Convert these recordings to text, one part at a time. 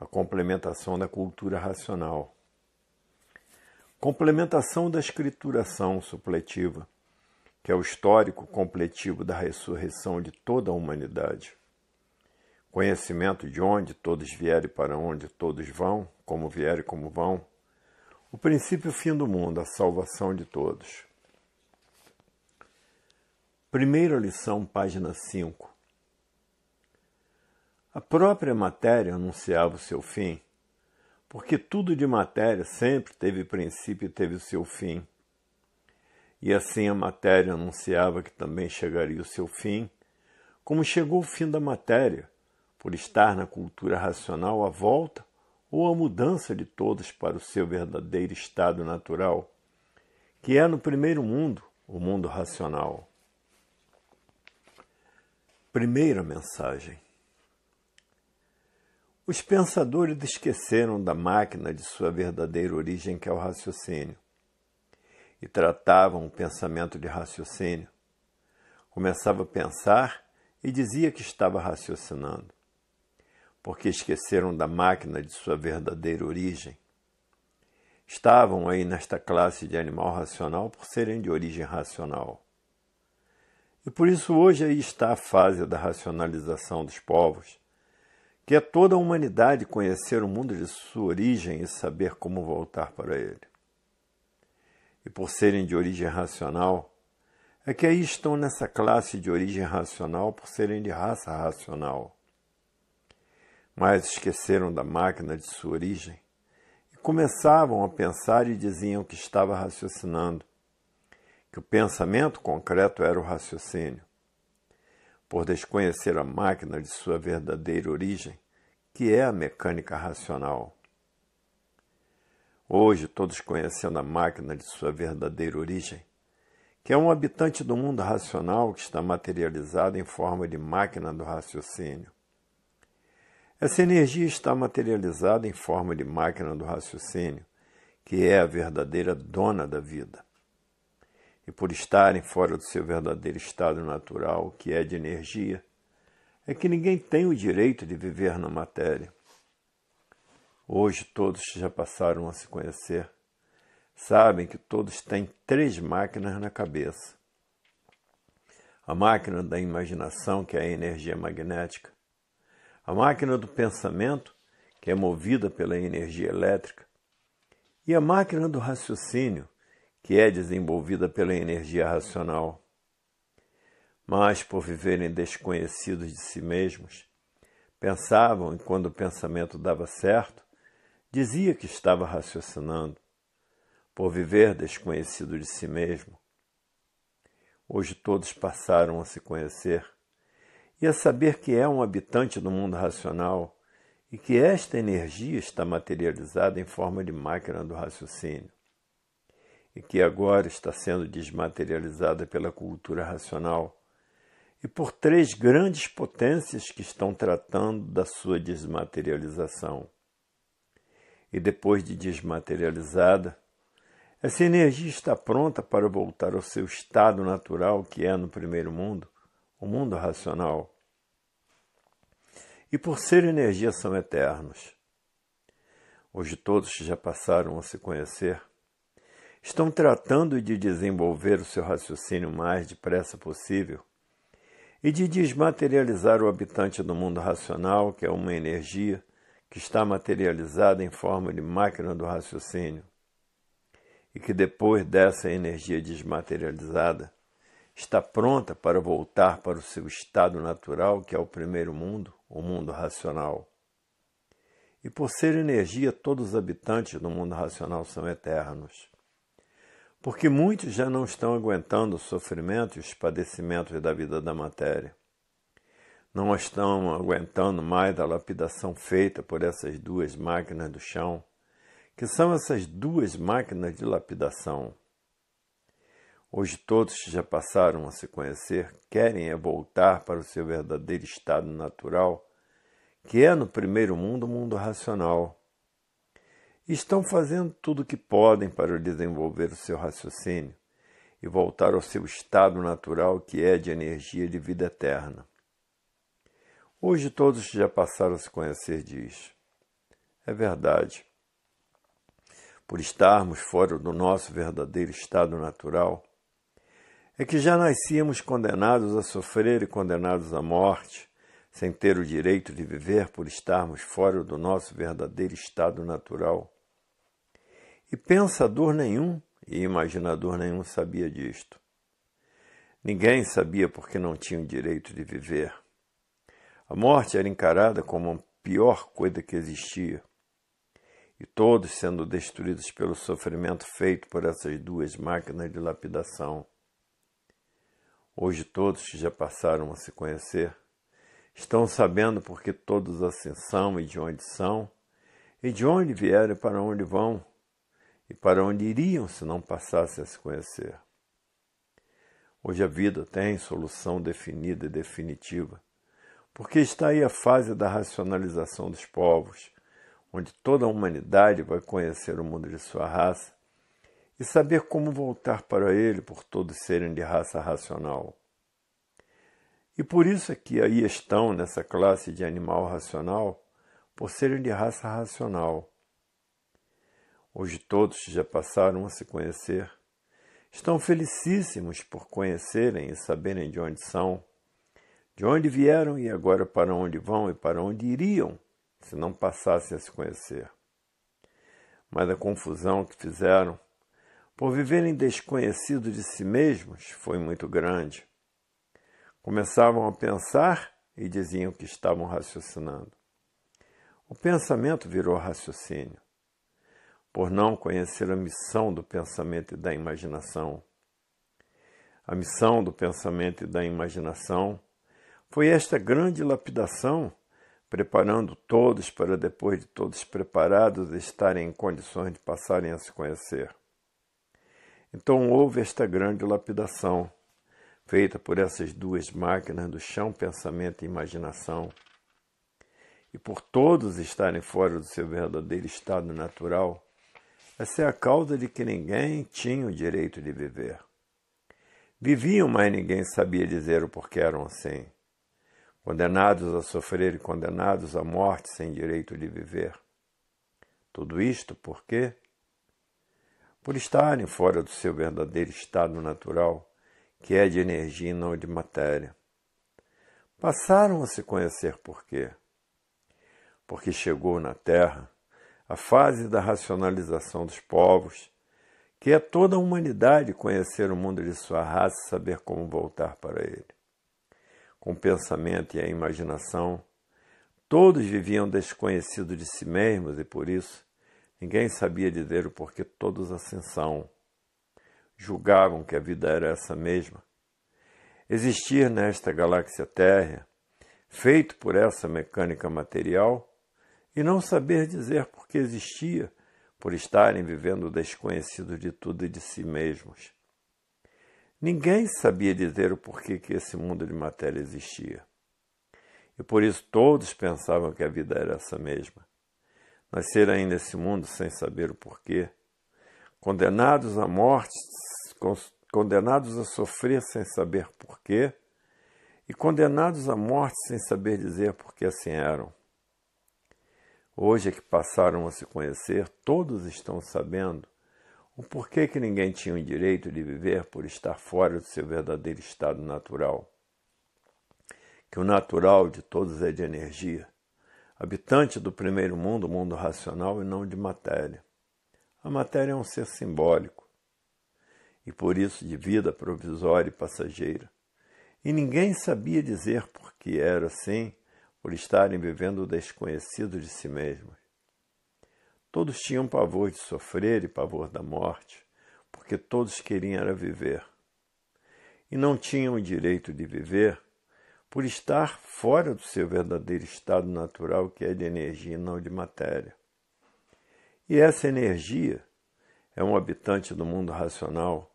a complementação da cultura racional. Complementação da escrituração supletiva, que é o histórico completivo da ressurreição de toda a humanidade. Conhecimento de onde todos vierem para onde todos vão, como vierem como vão. O princípio e fim do mundo, a salvação de todos. Primeira lição, página 5. A própria matéria anunciava o seu fim, porque tudo de matéria sempre teve princípio e teve o seu fim. E assim a matéria anunciava que também chegaria o seu fim, como chegou o fim da matéria, por estar na cultura racional a volta ou a mudança de todos para o seu verdadeiro estado natural, que é no primeiro mundo, o mundo racional. Primeira mensagem. Os pensadores esqueceram da máquina de sua verdadeira origem, que é o raciocínio, e tratavam o pensamento de raciocínio. Começava a pensar e dizia que estava raciocinando, porque esqueceram da máquina de sua verdadeira origem. Estavam aí nesta classe de animal racional por serem de origem racional. E por isso hoje aí está a fase da racionalização dos povos que é toda a humanidade conhecer o mundo de sua origem e saber como voltar para ele. E por serem de origem racional, é que aí estão nessa classe de origem racional por serem de raça racional. Mas esqueceram da máquina de sua origem e começavam a pensar e diziam que estava raciocinando, que o pensamento concreto era o raciocínio. Por desconhecer a máquina de sua verdadeira origem, que é a mecânica racional. Hoje, todos conhecendo a máquina de sua verdadeira origem, que é um habitante do mundo racional que está materializado em forma de máquina do raciocínio. Essa energia está materializada em forma de máquina do raciocínio, que é a verdadeira dona da vida. E por estarem fora do seu verdadeiro estado natural, que é de energia, é que ninguém tem o direito de viver na matéria. Hoje todos já passaram a se conhecer. Sabem que todos têm três máquinas na cabeça: a máquina da imaginação, que é a energia magnética, a máquina do pensamento, que é movida pela energia elétrica, e a máquina do raciocínio, que é desenvolvida pela energia racional mas por viverem desconhecidos de si mesmos, pensavam e, quando o pensamento dava certo, dizia que estava raciocinando, por viver desconhecido de si mesmo. Hoje todos passaram a se conhecer e a saber que é um habitante do mundo racional e que esta energia está materializada em forma de máquina do raciocínio e que agora está sendo desmaterializada pela cultura racional e por três grandes potências que estão tratando da sua desmaterialização. E depois de desmaterializada, essa energia está pronta para voltar ao seu estado natural, que é no primeiro mundo, o mundo racional. E por ser energia, são eternos. Hoje todos já passaram a se conhecer estão tratando de desenvolver o seu raciocínio o mais depressa possível e de desmaterializar o habitante do mundo racional, que é uma energia que está materializada em forma de máquina do raciocínio, e que depois dessa energia desmaterializada está pronta para voltar para o seu estado natural, que é o primeiro mundo, o mundo racional. E por ser energia, todos os habitantes do mundo racional são eternos porque muitos já não estão aguentando o sofrimento e os padecimentos da vida da matéria. Não estão aguentando mais a lapidação feita por essas duas máquinas do chão, que são essas duas máquinas de lapidação. Hoje todos que já passaram a se conhecer querem é voltar para o seu verdadeiro estado natural, que é no primeiro mundo o mundo racional estão fazendo tudo o que podem para desenvolver o seu raciocínio e voltar ao seu estado natural que é de energia de vida eterna. Hoje todos já passaram a se conhecer, diz. É verdade. Por estarmos fora do nosso verdadeiro estado natural, é que já nascíamos condenados a sofrer e condenados à morte, sem ter o direito de viver por estarmos fora do nosso verdadeiro estado natural. E pensador nenhum e imaginador nenhum sabia disto. Ninguém sabia porque não tinha o direito de viver. A morte era encarada como a pior coisa que existia. E todos sendo destruídos pelo sofrimento feito por essas duas máquinas de lapidação. Hoje todos que já passaram a se conhecer estão sabendo porque todos assim são e de onde são, e de onde vieram e para onde vão e para onde iriam se não passassem a se conhecer? Hoje a vida tem solução definida e definitiva, porque está aí a fase da racionalização dos povos, onde toda a humanidade vai conhecer o mundo de sua raça e saber como voltar para ele por todos serem de raça racional. E por isso é que aí estão nessa classe de animal racional, por serem de raça racional, hoje todos já passaram a se conhecer, estão felicíssimos por conhecerem e saberem de onde são, de onde vieram e agora para onde vão e para onde iriam se não passassem a se conhecer. Mas a confusão que fizeram por viverem desconhecidos de si mesmos foi muito grande. Começavam a pensar e diziam que estavam raciocinando. O pensamento virou raciocínio por não conhecer a missão do pensamento e da imaginação. A missão do pensamento e da imaginação foi esta grande lapidação, preparando todos para depois de todos preparados estarem em condições de passarem a se conhecer. Então houve esta grande lapidação, feita por essas duas máquinas do chão, pensamento e imaginação, e por todos estarem fora do seu verdadeiro estado natural essa é a causa de que ninguém tinha o direito de viver. Viviam, mas ninguém sabia dizer o porquê eram assim. Condenados a sofrer e condenados à morte sem direito de viver. Tudo isto por quê? Por estarem fora do seu verdadeiro estado natural, que é de energia e não de matéria. Passaram a se conhecer por quê? Porque chegou na Terra a fase da racionalização dos povos, que é toda a humanidade conhecer o mundo de sua raça e saber como voltar para ele. Com o pensamento e a imaginação, todos viviam desconhecidos de si mesmos e por isso ninguém sabia dizer o porquê todos ascensão Julgavam que a vida era essa mesma. Existir nesta galáxia Terra, feito por essa mecânica material, e não saber dizer por que existia, por estarem vivendo desconhecidos de tudo e de si mesmos. Ninguém sabia dizer o porquê que esse mundo de matéria existia. E por isso todos pensavam que a vida era essa mesma. Nascer ainda esse mundo sem saber o porquê, condenados à morte, condenados a sofrer sem saber porquê, e condenados à morte sem saber dizer por que assim eram hoje é que passaram a se conhecer, todos estão sabendo o porquê que ninguém tinha o direito de viver por estar fora do seu verdadeiro estado natural. Que o natural de todos é de energia, habitante do primeiro mundo, mundo racional e não de matéria. A matéria é um ser simbólico e por isso de vida provisória e passageira. E ninguém sabia dizer por que era assim por estarem vivendo o desconhecido de si mesmos. Todos tinham pavor de sofrer e pavor da morte, porque todos queriam era viver. E não tinham o direito de viver por estar fora do seu verdadeiro estado natural, que é de energia e não de matéria. E essa energia é um habitante do mundo racional,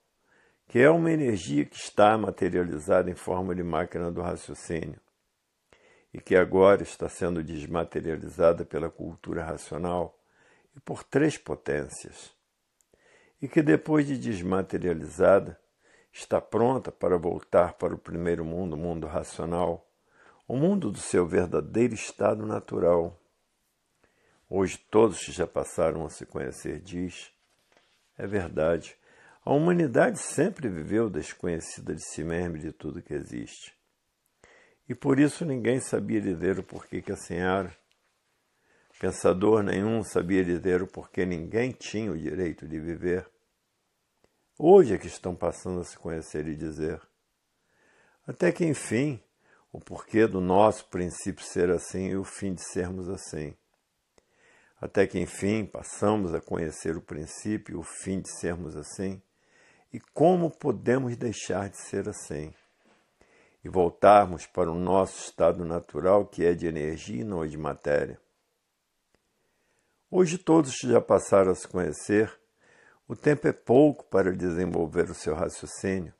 que é uma energia que está materializada em forma de máquina do raciocínio, e que agora está sendo desmaterializada pela cultura racional e por três potências, e que depois de desmaterializada está pronta para voltar para o primeiro mundo, o mundo racional, o mundo do seu verdadeiro estado natural. Hoje todos que já passaram a se conhecer diz, é verdade, a humanidade sempre viveu desconhecida de si mesma e de tudo que existe. E por isso ninguém sabia dizer o porquê que assim era. Pensador nenhum sabia dizer o porquê ninguém tinha o direito de viver. Hoje é que estão passando a se conhecer e dizer. Até que, enfim, o porquê do nosso princípio ser assim e o fim de sermos assim. Até que, enfim, passamos a conhecer o princípio e o fim de sermos assim e como podemos deixar de ser assim e voltarmos para o nosso estado natural, que é de energia e não é de matéria. Hoje todos já passaram a se conhecer, o tempo é pouco para desenvolver o seu raciocínio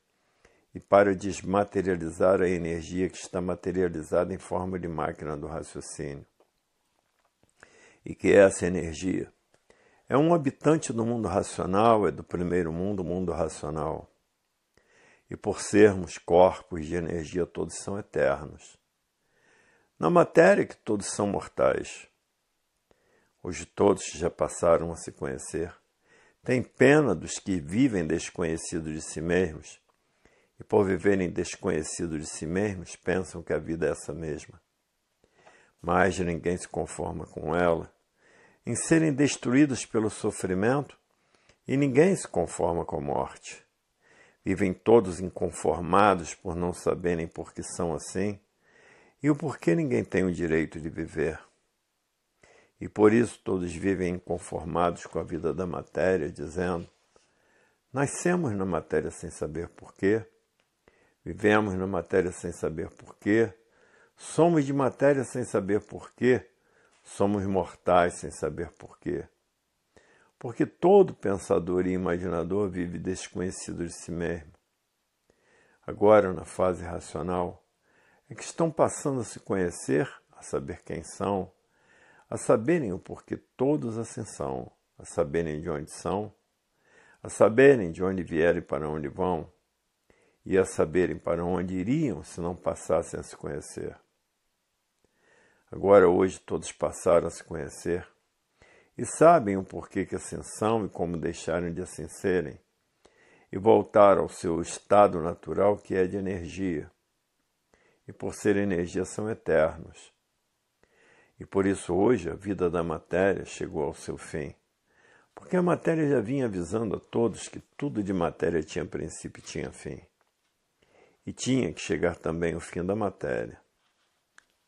e para desmaterializar a energia que está materializada em forma de máquina do raciocínio. E que é essa energia? É um habitante do mundo racional, é do primeiro mundo, mundo racional e por sermos corpos de energia, todos são eternos. Na matéria que todos são mortais. Hoje todos já passaram a se conhecer. Tem pena dos que vivem desconhecidos de si mesmos e, por viverem desconhecidos de si mesmos, pensam que a vida é essa mesma. Mas ninguém se conforma com ela. Em serem destruídos pelo sofrimento, e ninguém se conforma com a morte vivem todos inconformados por não saberem por que são assim e o porquê ninguém tem o direito de viver. E por isso todos vivem inconformados com a vida da matéria, dizendo: Nascemos na matéria sem saber porquê, vivemos na matéria sem saber porquê, somos de matéria sem saber porquê, somos mortais sem saber porquê porque todo pensador e imaginador vive desconhecido de si mesmo. Agora, na fase racional, é que estão passando a se conhecer, a saber quem são, a saberem o porquê todos assim são, a saberem de onde são, a saberem de onde vieram e para onde vão, e a saberem para onde iriam se não passassem a se conhecer. Agora, hoje, todos passaram a se conhecer, e sabem o porquê que ascensão e como deixaram de assim serem, e voltaram ao seu estado natural que é de energia. E por ser energia são eternos. E por isso hoje a vida da matéria chegou ao seu fim. Porque a matéria já vinha avisando a todos que tudo de matéria tinha princípio e tinha fim. E tinha que chegar também o fim da matéria.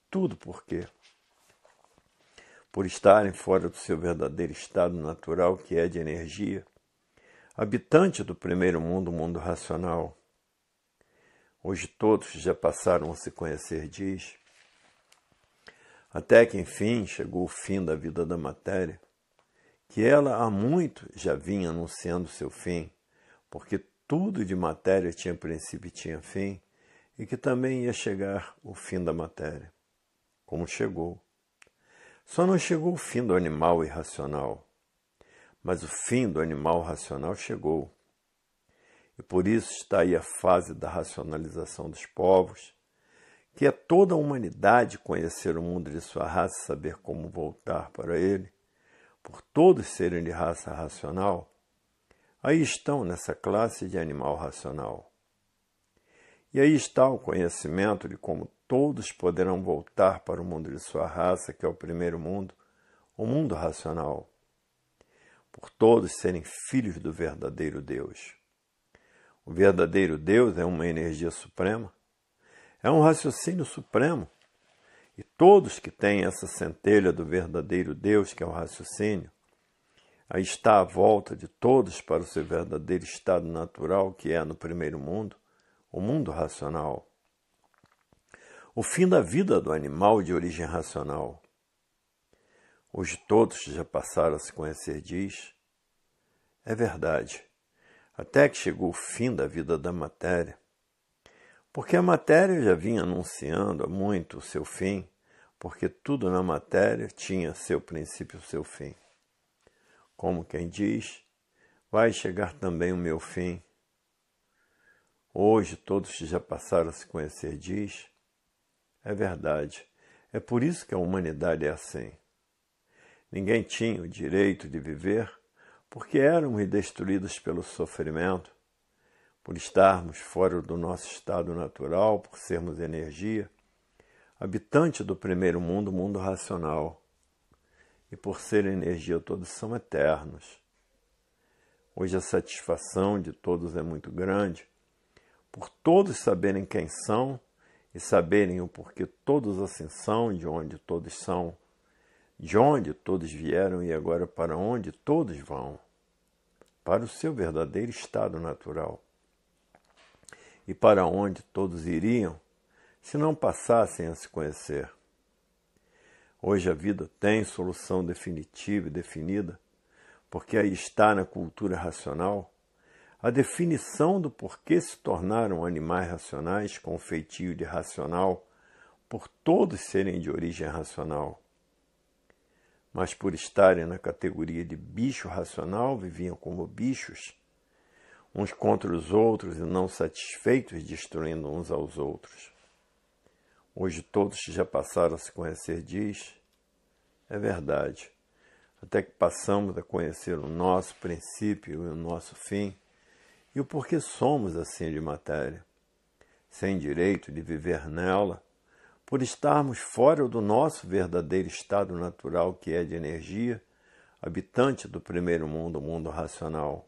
Tudo por quê? por estarem fora do seu verdadeiro estado natural, que é de energia, habitante do primeiro mundo, o mundo racional. Hoje todos já passaram a se conhecer, diz. Até que enfim chegou o fim da vida da matéria, que ela há muito já vinha anunciando seu fim, porque tudo de matéria tinha princípio e tinha fim, e que também ia chegar o fim da matéria, como chegou só não chegou o fim do animal irracional, mas o fim do animal racional chegou. E por isso está aí a fase da racionalização dos povos, que é toda a humanidade conhecer o mundo de sua raça e saber como voltar para ele, por todos serem de raça racional, aí estão nessa classe de animal racional. E aí está o conhecimento de como todos poderão voltar para o mundo de sua raça, que é o primeiro mundo, o mundo racional, por todos serem filhos do verdadeiro Deus. O verdadeiro Deus é uma energia suprema, é um raciocínio supremo. E todos que têm essa centelha do verdadeiro Deus, que é o raciocínio, aí está a volta de todos para o seu verdadeiro estado natural, que é no primeiro mundo, o mundo racional. O fim da vida do animal de origem racional. Hoje todos já passaram a se conhecer, diz. É verdade, até que chegou o fim da vida da matéria. Porque a matéria já vinha anunciando há muito o seu fim, porque tudo na matéria tinha seu princípio, e seu fim. Como quem diz, vai chegar também o meu fim, Hoje todos que já passaram a se conhecer diz, é verdade. É por isso que a humanidade é assim. Ninguém tinha o direito de viver porque éramos destruídos pelo sofrimento, por estarmos fora do nosso estado natural, por sermos energia, habitante do primeiro mundo, mundo racional. E por ser energia, todos são eternos. Hoje a satisfação de todos é muito grande por todos saberem quem são e saberem o porquê todos assim são, de onde todos são, de onde todos vieram e agora para onde todos vão, para o seu verdadeiro estado natural. E para onde todos iriam se não passassem a se conhecer. Hoje a vida tem solução definitiva e definida, porque aí está na cultura racional a definição do porquê se tornaram animais racionais com o feitio de racional, por todos serem de origem racional. Mas por estarem na categoria de bicho racional, viviam como bichos, uns contra os outros e não satisfeitos, destruindo uns aos outros. Hoje todos já passaram a se conhecer, diz. É verdade. Até que passamos a conhecer o nosso princípio e o nosso fim e o porquê somos assim de matéria, sem direito de viver nela, por estarmos fora do nosso verdadeiro estado natural que é de energia, habitante do primeiro mundo, o mundo racional.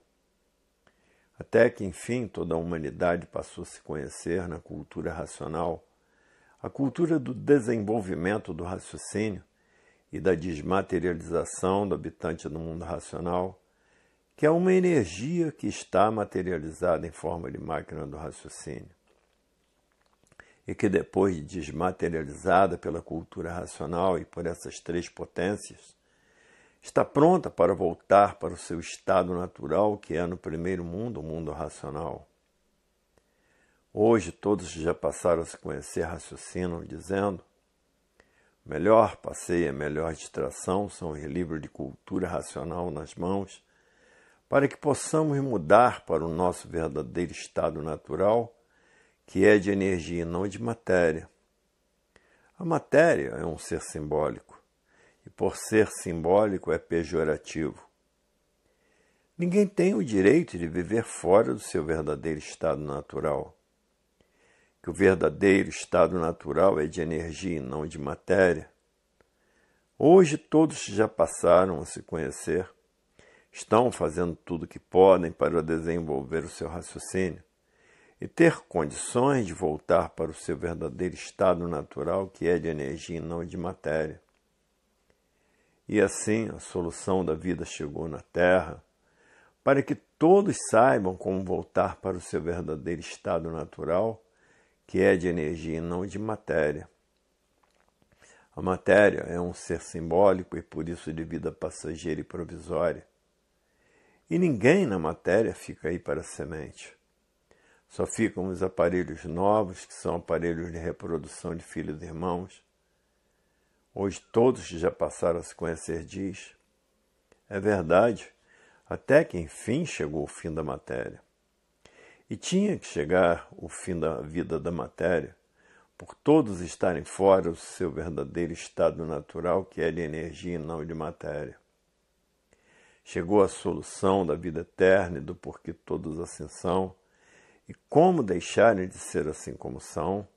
Até que, enfim, toda a humanidade passou a se conhecer na cultura racional, a cultura do desenvolvimento do raciocínio e da desmaterialização do habitante do mundo racional, que é uma energia que está materializada em forma de máquina do raciocínio e que depois desmaterializada pela cultura racional e por essas três potências, está pronta para voltar para o seu estado natural, que é no primeiro mundo, o mundo racional. Hoje todos já passaram a se conhecer raciocínio dizendo: melhor passeio, é melhor distração são os livros de cultura racional nas mãos para que possamos mudar para o nosso verdadeiro estado natural, que é de energia e não de matéria. A matéria é um ser simbólico, e por ser simbólico é pejorativo. Ninguém tem o direito de viver fora do seu verdadeiro estado natural. Que o verdadeiro estado natural é de energia e não de matéria. Hoje todos já passaram a se conhecer estão fazendo tudo o que podem para desenvolver o seu raciocínio e ter condições de voltar para o seu verdadeiro estado natural, que é de energia e não de matéria. E assim a solução da vida chegou na Terra, para que todos saibam como voltar para o seu verdadeiro estado natural, que é de energia e não de matéria. A matéria é um ser simbólico e por isso de vida passageira e provisória. E ninguém na matéria fica aí para semente. Só ficam os aparelhos novos, que são aparelhos de reprodução de filhos e irmãos. Hoje todos já passaram a se conhecer, diz. É verdade, até que enfim chegou o fim da matéria. E tinha que chegar o fim da vida da matéria, por todos estarem fora do seu verdadeiro estado natural, que é de energia e não de matéria. Chegou a solução da vida eterna e do porquê todos assim são, e como deixarem de ser assim como são,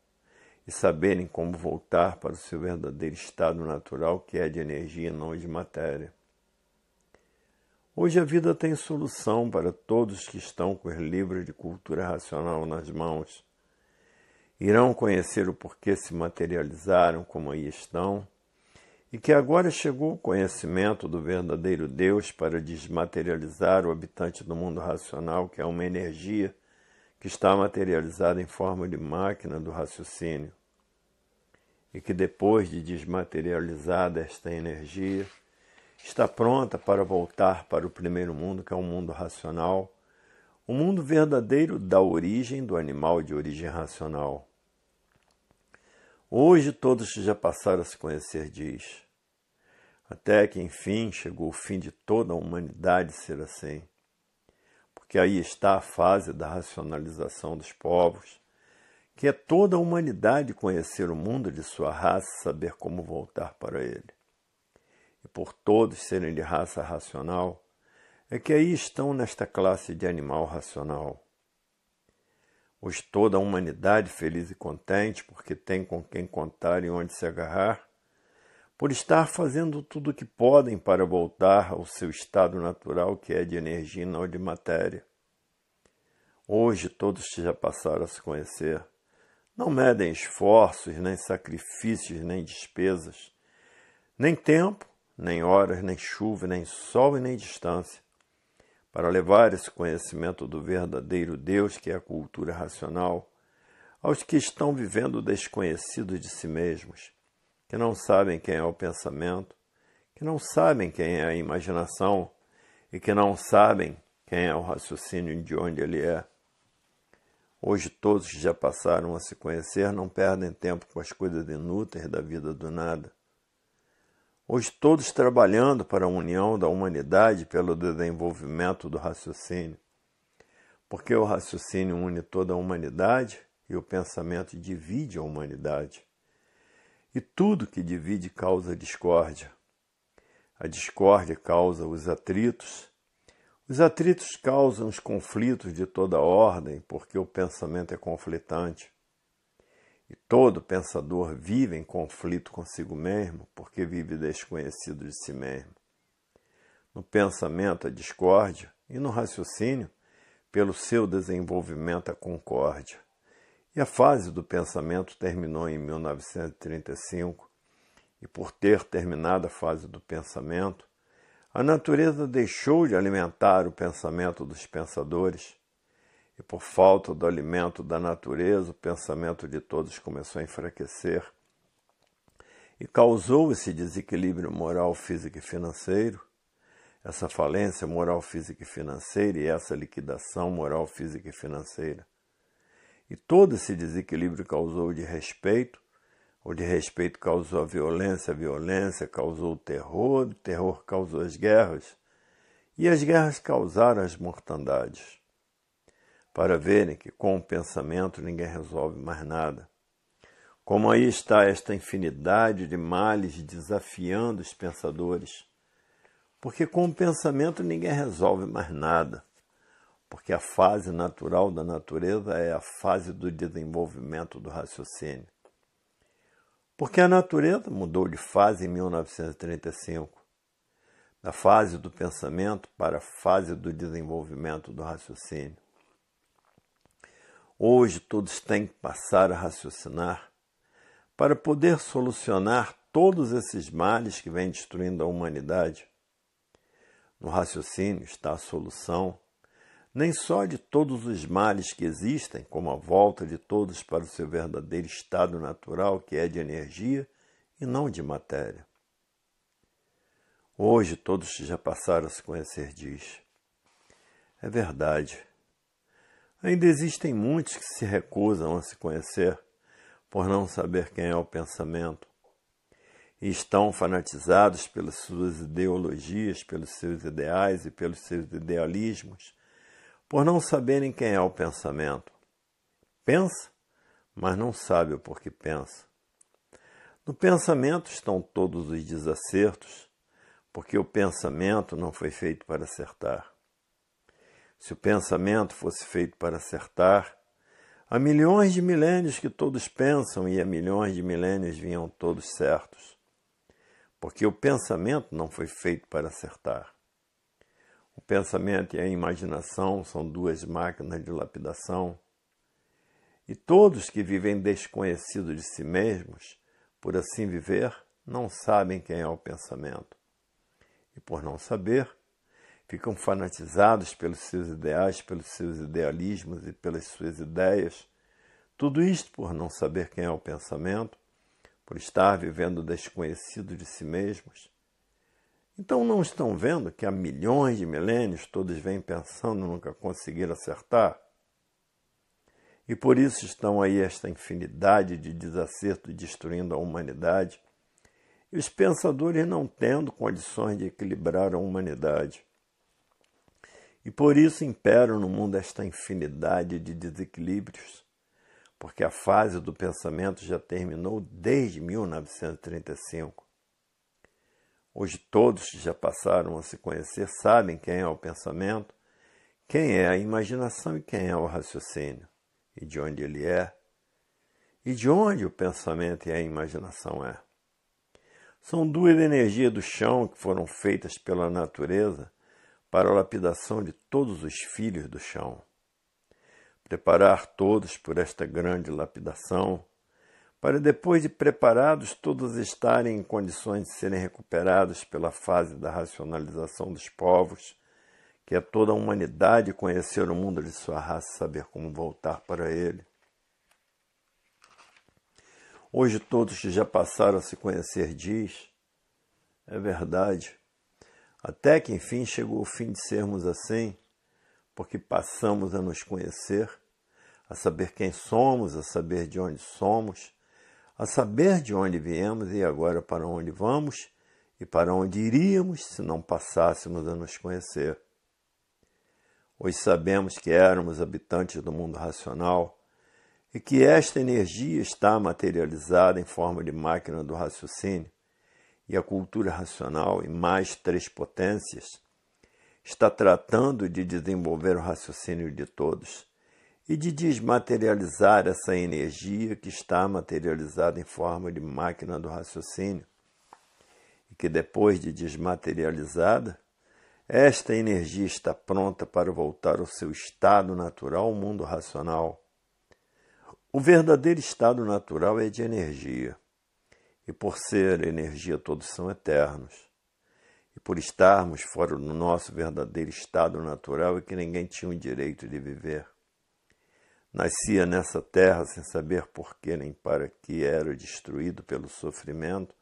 e saberem como voltar para o seu verdadeiro estado natural, que é de energia e não de matéria. Hoje a vida tem solução para todos que estão com os livros de cultura racional nas mãos. Irão conhecer o porquê se materializaram como aí estão e que agora chegou o conhecimento do verdadeiro Deus para desmaterializar o habitante do mundo racional, que é uma energia que está materializada em forma de máquina do raciocínio, e que depois de desmaterializada esta energia, está pronta para voltar para o primeiro mundo, que é o um mundo racional, o mundo verdadeiro da origem do animal de origem racional. Hoje todos que já passaram a se conhecer, diz. Até que enfim chegou o fim de toda a humanidade ser assim. Porque aí está a fase da racionalização dos povos, que é toda a humanidade conhecer o mundo de sua raça e saber como voltar para ele. E por todos serem de raça racional, é que aí estão nesta classe de animal racional, Hoje toda a humanidade feliz e contente, porque tem com quem contar e onde se agarrar, por estar fazendo tudo o que podem para voltar ao seu estado natural, que é de energia e não de matéria. Hoje todos já passaram a se conhecer. Não medem esforços, nem sacrifícios, nem despesas, nem tempo, nem horas, nem chuva, nem sol e nem distância para levar esse conhecimento do verdadeiro Deus, que é a cultura racional, aos que estão vivendo desconhecidos de si mesmos, que não sabem quem é o pensamento, que não sabem quem é a imaginação e que não sabem quem é o raciocínio e de onde ele é. Hoje todos que já passaram a se conhecer não perdem tempo com as coisas inúteis da vida do nada. Hoje todos trabalhando para a união da humanidade pelo desenvolvimento do raciocínio. Porque o raciocínio une toda a humanidade e o pensamento divide a humanidade. E tudo que divide causa discórdia. A discórdia causa os atritos. Os atritos causam os conflitos de toda ordem, porque o pensamento é conflitante. E todo pensador vive em conflito consigo mesmo, porque vive desconhecido de si mesmo. No pensamento, a é discórdia, e no raciocínio, pelo seu desenvolvimento, a é concórdia. E a fase do pensamento terminou em 1935, e por ter terminado a fase do pensamento, a natureza deixou de alimentar o pensamento dos pensadores e por falta do alimento da natureza, o pensamento de todos começou a enfraquecer e causou esse desequilíbrio moral, físico e financeiro, essa falência moral, física e financeira e essa liquidação moral, física e financeira. E todo esse desequilíbrio causou o de respeito, o de respeito causou a violência, a violência causou o terror, o terror causou as guerras, e as guerras causaram as mortandades para verem que com o pensamento ninguém resolve mais nada. Como aí está esta infinidade de males desafiando os pensadores. Porque com o pensamento ninguém resolve mais nada. Porque a fase natural da natureza é a fase do desenvolvimento do raciocínio. Porque a natureza mudou de fase em 1935, da fase do pensamento para a fase do desenvolvimento do raciocínio hoje todos têm que passar a raciocinar, para poder solucionar todos esses males que vêm destruindo a humanidade. No raciocínio está a solução, nem só de todos os males que existem, como a volta de todos para o seu verdadeiro estado natural, que é de energia e não de matéria. Hoje todos já passaram a se conhecer, diz. É verdade. Ainda existem muitos que se recusam a se conhecer por não saber quem é o pensamento e estão fanatizados pelas suas ideologias, pelos seus ideais e pelos seus idealismos, por não saberem quem é o pensamento. Pensa, mas não sabe o porquê pensa. No pensamento estão todos os desacertos, porque o pensamento não foi feito para acertar. Se o pensamento fosse feito para acertar, há milhões de milênios que todos pensam e há milhões de milênios vinham todos certos. Porque o pensamento não foi feito para acertar. O pensamento e a imaginação são duas máquinas de lapidação. E todos que vivem desconhecidos de si mesmos, por assim viver, não sabem quem é o pensamento. E por não saber, ficam fanatizados pelos seus ideais, pelos seus idealismos e pelas suas ideias. Tudo isto por não saber quem é o pensamento, por estar vivendo desconhecido de si mesmos. Então não estão vendo que há milhões de milênios todos vêm pensando nunca conseguir acertar? E por isso estão aí esta infinidade de desacertos destruindo a humanidade, e os pensadores não tendo condições de equilibrar a humanidade. E por isso imperam no mundo esta infinidade de desequilíbrios, porque a fase do pensamento já terminou desde 1935. Hoje todos que já passaram a se conhecer sabem quem é o pensamento, quem é a imaginação e quem é o raciocínio, e de onde ele é, e de onde o pensamento e a imaginação é. São duas energias do chão que foram feitas pela natureza para a lapidação de todos os filhos do chão. Preparar todos por esta grande lapidação, para depois de preparados todos estarem em condições de serem recuperados pela fase da racionalização dos povos, que é toda a humanidade conhecer o mundo de sua raça, saber como voltar para ele. Hoje todos que já passaram a se conhecer diz, é verdade, até que enfim chegou o fim de sermos assim, porque passamos a nos conhecer, a saber quem somos, a saber de onde somos, a saber de onde viemos e agora para onde vamos e para onde iríamos se não passássemos a nos conhecer. Hoje sabemos que éramos habitantes do mundo racional e que esta energia está materializada em forma de máquina do raciocínio e a cultura racional e mais três potências, está tratando de desenvolver o raciocínio de todos e de desmaterializar essa energia que está materializada em forma de máquina do raciocínio, e que depois de desmaterializada, esta energia está pronta para voltar ao seu estado natural, o mundo racional. O verdadeiro estado natural é de energia. E por ser energia, todos são eternos. E por estarmos fora do nosso verdadeiro estado natural e é que ninguém tinha o direito de viver. Nascia nessa terra sem saber por que nem para que era destruído pelo sofrimento,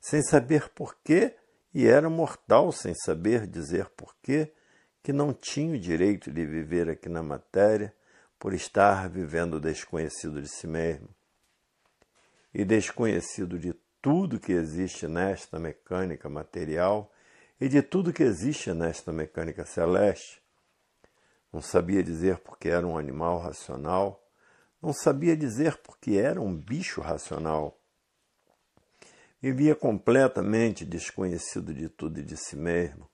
sem saber por que e era mortal sem saber dizer por que que não tinha o direito de viver aqui na matéria por estar vivendo desconhecido de si mesmo e desconhecido de tudo que existe nesta mecânica material e de tudo que existe nesta mecânica celeste. Não sabia dizer porque era um animal racional, não sabia dizer porque era um bicho racional. Vivia completamente desconhecido de tudo e de si mesmo.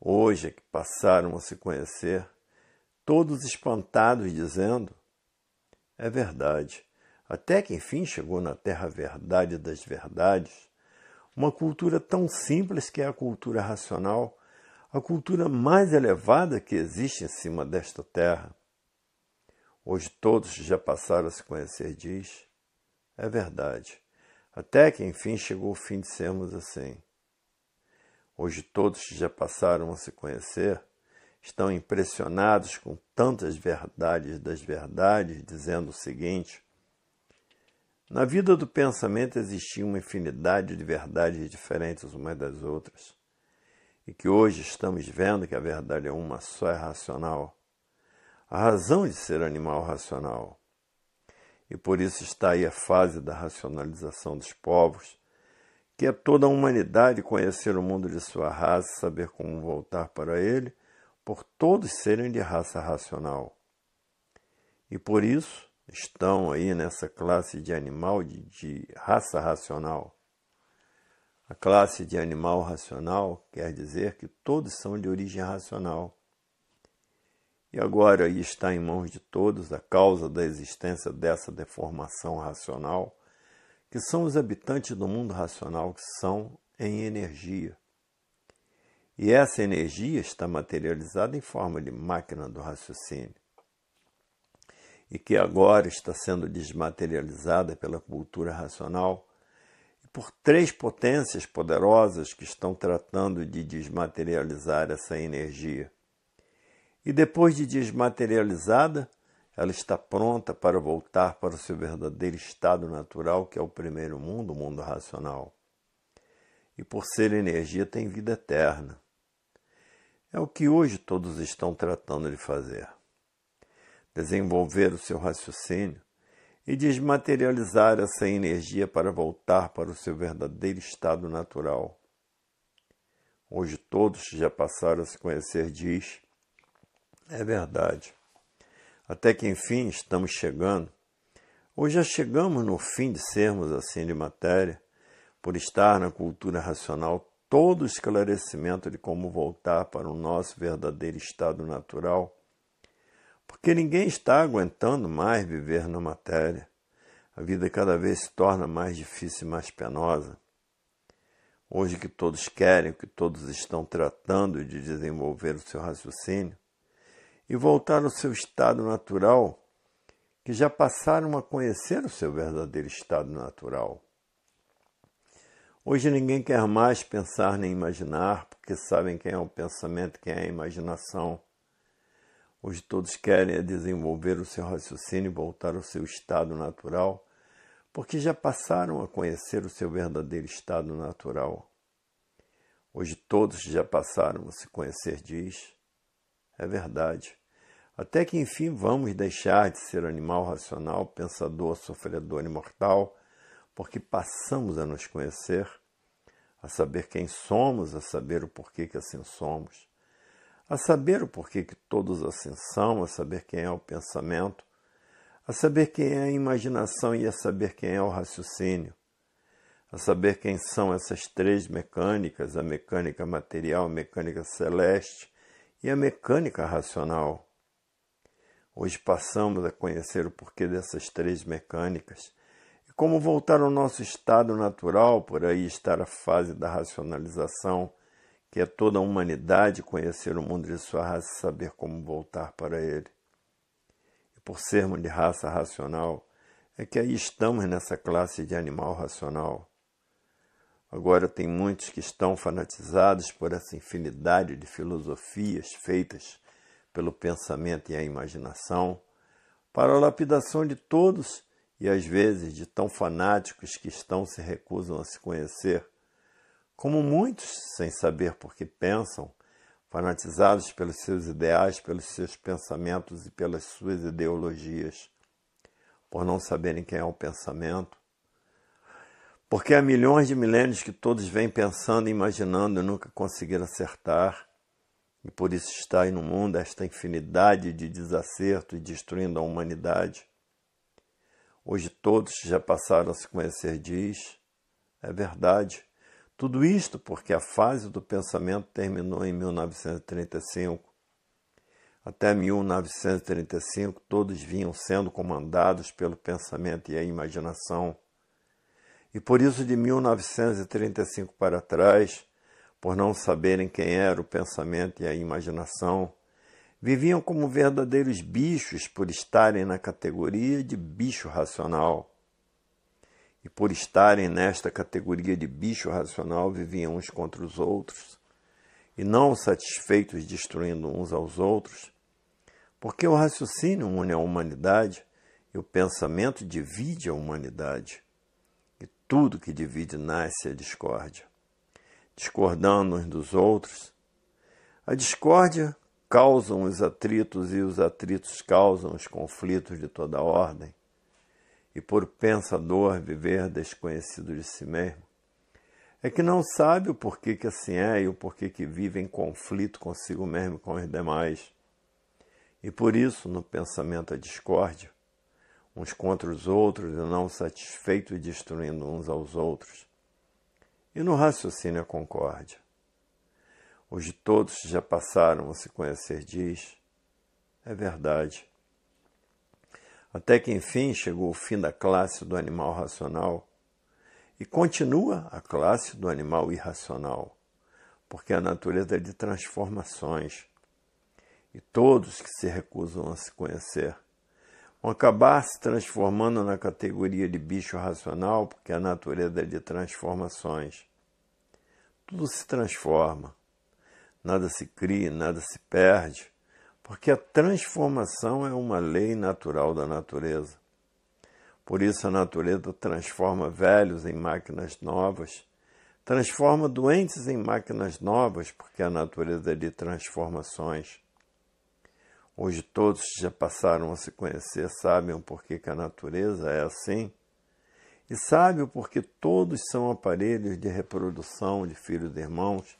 Hoje é que passaram a se conhecer, todos espantados, dizendo: É verdade, até que enfim chegou na terra verdade das verdades, uma cultura tão simples que é a cultura racional, a cultura mais elevada que existe em cima desta terra. Hoje todos já passaram a se conhecer, diz. É verdade. Até que enfim chegou o fim de sermos assim. Hoje todos já passaram a se conhecer, estão impressionados com tantas verdades das verdades, dizendo o seguinte: na vida do pensamento existia uma infinidade de verdades diferentes umas das outras, e que hoje estamos vendo que a verdade é uma só é racional. A razão de ser animal racional. E por isso está aí a fase da racionalização dos povos, que é toda a humanidade conhecer o mundo de sua raça, saber como voltar para ele, por todos serem de raça racional. E por isso, estão aí nessa classe de animal de, de raça racional. A classe de animal racional quer dizer que todos são de origem racional. E agora está em mãos de todos a causa da existência dessa deformação racional, que são os habitantes do mundo racional que são em energia. E essa energia está materializada em forma de máquina do raciocínio e que agora está sendo desmaterializada pela cultura racional, e por três potências poderosas que estão tratando de desmaterializar essa energia. E depois de desmaterializada, ela está pronta para voltar para o seu verdadeiro estado natural, que é o primeiro mundo, o mundo racional. E por ser energia, tem vida eterna. É o que hoje todos estão tratando de fazer desenvolver o seu raciocínio e desmaterializar essa energia para voltar para o seu verdadeiro estado natural. Hoje todos já passaram a se conhecer, diz. É verdade. Até que enfim estamos chegando, ou já chegamos no fim de sermos assim de matéria, por estar na cultura racional todo o esclarecimento de como voltar para o nosso verdadeiro estado natural porque ninguém está aguentando mais viver na matéria. A vida cada vez se torna mais difícil e mais penosa. Hoje que todos querem, que todos estão tratando de desenvolver o seu raciocínio e voltar ao seu estado natural, que já passaram a conhecer o seu verdadeiro estado natural. Hoje ninguém quer mais pensar nem imaginar, porque sabem quem é o pensamento, quem é a imaginação. Hoje todos querem é desenvolver o seu raciocínio e voltar ao seu estado natural, porque já passaram a conhecer o seu verdadeiro estado natural. Hoje todos já passaram a se conhecer, diz. É verdade. Até que enfim vamos deixar de ser animal racional, pensador, sofredor imortal, porque passamos a nos conhecer, a saber quem somos, a saber o porquê que assim somos a saber o porquê que todos assim são, a saber quem é o pensamento, a saber quem é a imaginação e a saber quem é o raciocínio, a saber quem são essas três mecânicas, a mecânica material, a mecânica celeste e a mecânica racional. Hoje passamos a conhecer o porquê dessas três mecânicas e como voltar ao nosso estado natural, por aí estar a fase da racionalização que é toda a humanidade conhecer o mundo de sua raça e saber como voltar para ele. E por sermos de raça racional, é que aí estamos nessa classe de animal racional. Agora tem muitos que estão fanatizados por essa infinidade de filosofias feitas pelo pensamento e a imaginação, para a lapidação de todos e às vezes de tão fanáticos que estão se recusam a se conhecer como muitos, sem saber por que pensam, fanatizados pelos seus ideais, pelos seus pensamentos e pelas suas ideologias, por não saberem quem é o pensamento, porque há milhões de milênios que todos vêm pensando e imaginando e nunca conseguiram acertar, e por isso está aí no mundo esta infinidade de desacerto e destruindo a humanidade. Hoje todos já passaram a se conhecer, diz, é verdade. Tudo isto porque a fase do pensamento terminou em 1935. Até 1935, todos vinham sendo comandados pelo pensamento e a imaginação. E por isso, de 1935 para trás, por não saberem quem era o pensamento e a imaginação, viviam como verdadeiros bichos por estarem na categoria de bicho racional e por estarem nesta categoria de bicho racional, viviam uns contra os outros, e não satisfeitos destruindo uns aos outros, porque o raciocínio une a humanidade e o pensamento divide a humanidade, e tudo que divide nasce a discórdia. Discordando uns dos outros, a discórdia causa os atritos e os atritos causam os conflitos de toda ordem e por pensador viver desconhecido de si mesmo, é que não sabe o porquê que assim é e o porquê que vive em conflito consigo mesmo e com os demais. E por isso, no pensamento a discórdia, uns contra os outros e não satisfeito e destruindo uns aos outros. E no raciocínio a concórdia. Hoje todos já passaram a se conhecer, diz. É verdade até que enfim chegou o fim da classe do animal racional e continua a classe do animal irracional, porque a natureza é de transformações. E todos que se recusam a se conhecer vão acabar se transformando na categoria de bicho racional, porque a natureza é de transformações. Tudo se transforma, nada se cria, nada se perde porque a transformação é uma lei natural da natureza. Por isso a natureza transforma velhos em máquinas novas, transforma doentes em máquinas novas, porque a natureza é de transformações. Hoje todos que já passaram a se conhecer sabem o porquê que a natureza é assim e sabem o porquê todos são aparelhos de reprodução de filhos e irmãos,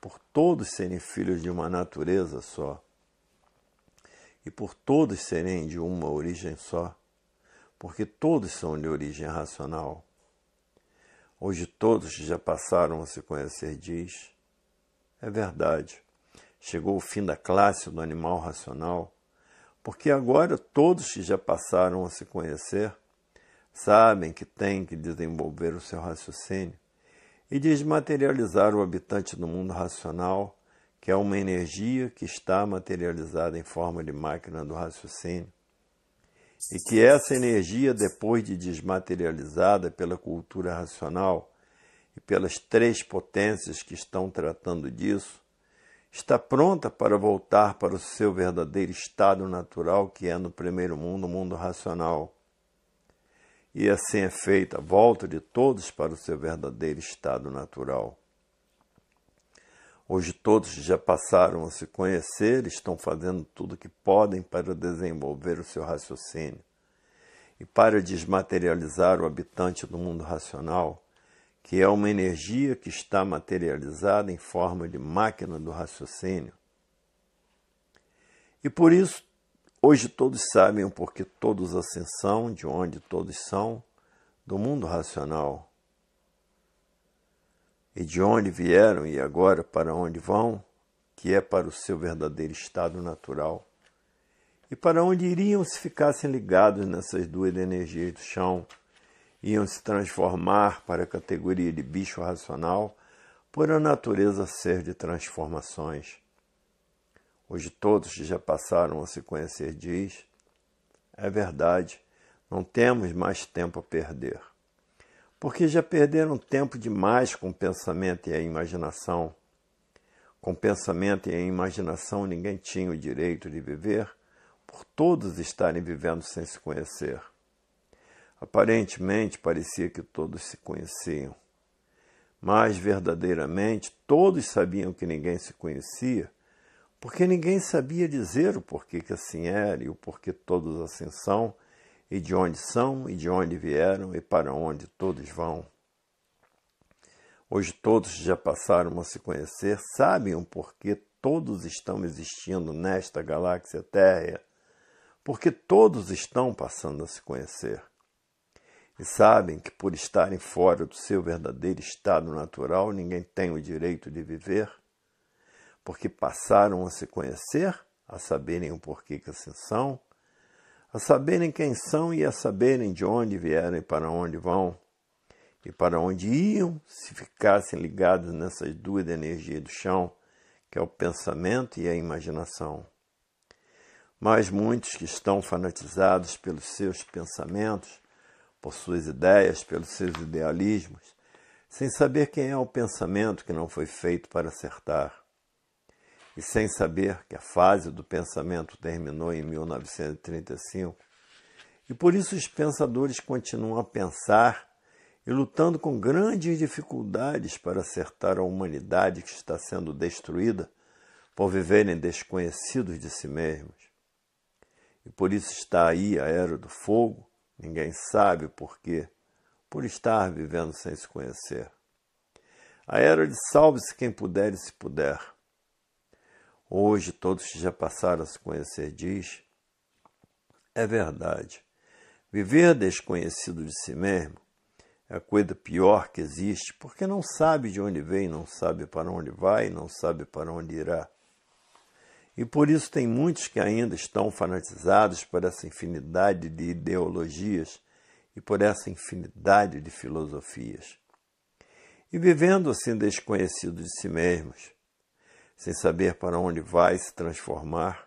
por todos serem filhos de uma natureza só e por todos serem de uma origem só, porque todos são de origem racional. Hoje todos já passaram a se conhecer, diz. É verdade. Chegou o fim da classe do animal racional, porque agora todos que já passaram a se conhecer sabem que têm que desenvolver o seu raciocínio e desmaterializar o habitante do mundo racional que é uma energia que está materializada em forma de máquina do raciocínio, e que essa energia, depois de desmaterializada pela cultura racional e pelas três potências que estão tratando disso, está pronta para voltar para o seu verdadeiro estado natural, que é no primeiro mundo, o mundo racional. E assim é feita a volta de todos para o seu verdadeiro estado natural. Hoje todos já passaram a se conhecer, estão fazendo tudo o que podem para desenvolver o seu raciocínio. E para desmaterializar o habitante do mundo racional, que é uma energia que está materializada em forma de máquina do raciocínio. E por isso, hoje todos sabem o porquê todos ascensão, de onde todos são, do mundo racional e de onde vieram e agora para onde vão, que é para o seu verdadeiro estado natural, e para onde iriam se ficassem ligados nessas duas energias do chão, iam se transformar para a categoria de bicho racional por a natureza ser de transformações. Hoje todos que já passaram a se conhecer diz, é verdade, não temos mais tempo a perder porque já perderam tempo demais com o pensamento e a imaginação. Com o pensamento e a imaginação ninguém tinha o direito de viver, por todos estarem vivendo sem se conhecer. Aparentemente parecia que todos se conheciam, mas verdadeiramente todos sabiam que ninguém se conhecia, porque ninguém sabia dizer o porquê que assim era e o porquê todos assim são e de onde são, e de onde vieram, e para onde todos vão. Hoje todos já passaram a se conhecer, sabem o porquê todos estão existindo nesta galáxia Terra porque todos estão passando a se conhecer. E sabem que, por estarem fora do seu verdadeiro estado natural, ninguém tem o direito de viver, porque passaram a se conhecer, a saberem o porquê que assim são, a saberem quem são e a saberem de onde vieram e para onde vão, e para onde iam se ficassem ligados nessas duas energias do chão, que é o pensamento e a imaginação. Mas muitos que estão fanatizados pelos seus pensamentos, por suas ideias, pelos seus idealismos, sem saber quem é o pensamento que não foi feito para acertar e sem saber que a fase do pensamento terminou em 1935. E por isso os pensadores continuam a pensar e lutando com grandes dificuldades para acertar a humanidade que está sendo destruída por viverem desconhecidos de si mesmos. E por isso está aí a era do fogo, ninguém sabe por quê, por estar vivendo sem se conhecer. A era de salve-se quem puder e se puder hoje todos já passaram a se conhecer, diz, é verdade. Viver desconhecido de si mesmo é a coisa pior que existe, porque não sabe de onde vem, não sabe para onde vai, não sabe para onde irá. E por isso tem muitos que ainda estão fanatizados por essa infinidade de ideologias e por essa infinidade de filosofias. E vivendo assim desconhecido de si mesmos, sem saber para onde vai se transformar,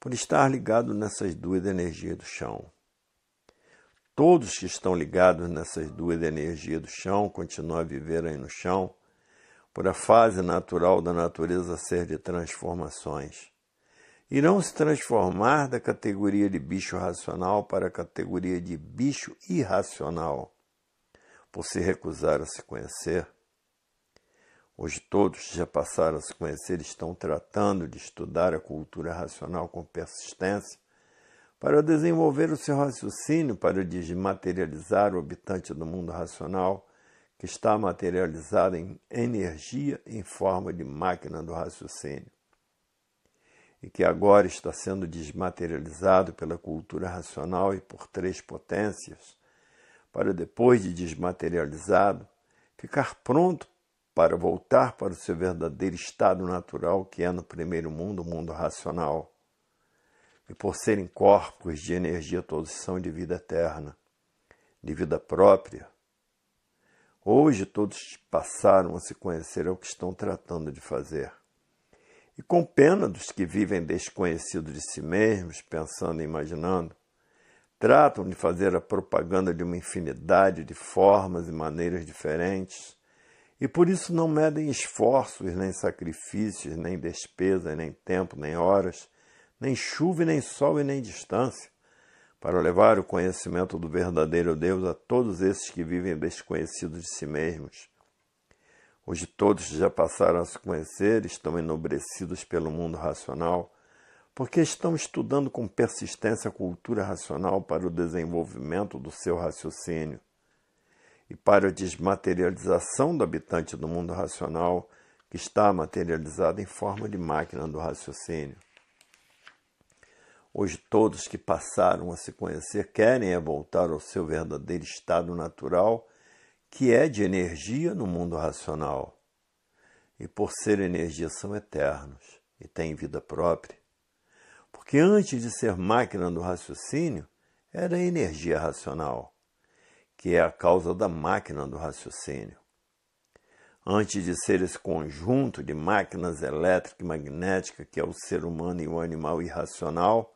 por estar ligado nessas duas energias do chão. Todos que estão ligados nessas duas energias do chão continuam a viver aí no chão, por a fase natural da natureza ser de transformações. Irão se transformar da categoria de bicho racional para a categoria de bicho irracional, por se recusar a se conhecer, Hoje todos já passaram a se conhecer estão tratando de estudar a cultura racional com persistência para desenvolver o seu raciocínio para desmaterializar o habitante do mundo racional que está materializado em energia em forma de máquina do raciocínio e que agora está sendo desmaterializado pela cultura racional e por três potências, para depois de desmaterializado, ficar pronto para voltar para o seu verdadeiro estado natural, que é no primeiro mundo, o mundo racional. E por serem corpos de energia, todos são de vida eterna, de vida própria. Hoje todos passaram a se conhecer, ao é o que estão tratando de fazer. E com pena dos que vivem desconhecidos de si mesmos, pensando e imaginando, tratam de fazer a propaganda de uma infinidade de formas e maneiras diferentes, e por isso não medem esforços, nem sacrifícios, nem despesas, nem tempo, nem horas, nem chuva, nem sol e nem distância, para levar o conhecimento do verdadeiro Deus a todos esses que vivem desconhecidos de si mesmos. Hoje todos já passaram a se conhecer, estão enobrecidos pelo mundo racional, porque estão estudando com persistência a cultura racional para o desenvolvimento do seu raciocínio e para a desmaterialização do habitante do mundo racional que está materializado em forma de máquina do raciocínio. Hoje, todos que passaram a se conhecer querem é voltar ao seu verdadeiro estado natural, que é de energia no mundo racional. E por ser energia, são eternos e têm vida própria. Porque antes de ser máquina do raciocínio, era energia racional que é a causa da máquina do raciocínio. Antes de ser esse conjunto de máquinas elétrica e magnética que é o ser humano e o animal irracional,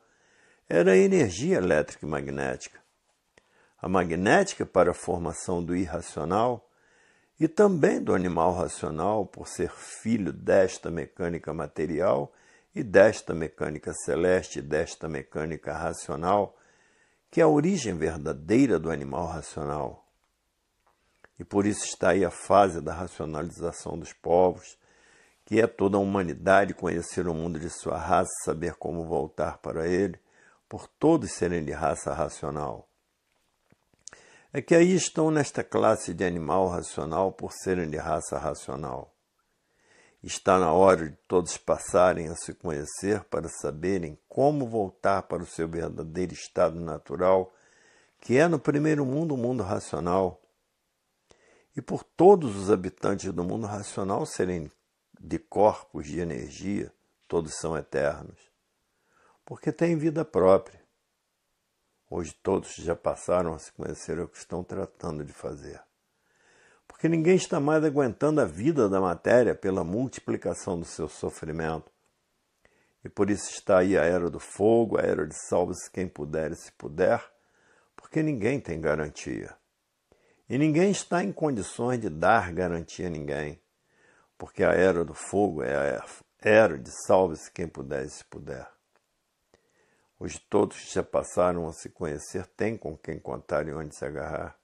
era a energia elétrica e magnética. A magnética para a formação do irracional e também do animal racional, por ser filho desta mecânica material e desta mecânica celeste, desta mecânica racional, que é a origem verdadeira do animal racional. E por isso está aí a fase da racionalização dos povos, que é toda a humanidade conhecer o mundo de sua raça, saber como voltar para ele, por todos serem de raça racional. É que aí estão nesta classe de animal racional por serem de raça racional. Está na hora de todos passarem a se conhecer para saberem como voltar para o seu verdadeiro estado natural, que é no primeiro mundo o mundo racional, e por todos os habitantes do mundo racional serem de corpos de energia, todos são eternos, porque têm vida própria. Hoje todos já passaram a se conhecer é o que estão tratando de fazer porque ninguém está mais aguentando a vida da matéria pela multiplicação do seu sofrimento. E por isso está aí a era do fogo, a era de salve-se quem puder e se puder, porque ninguém tem garantia. E ninguém está em condições de dar garantia a ninguém, porque a era do fogo é a era de salve-se quem puder e se puder. Hoje todos que já passaram a se conhecer têm com quem contar e onde se agarrar.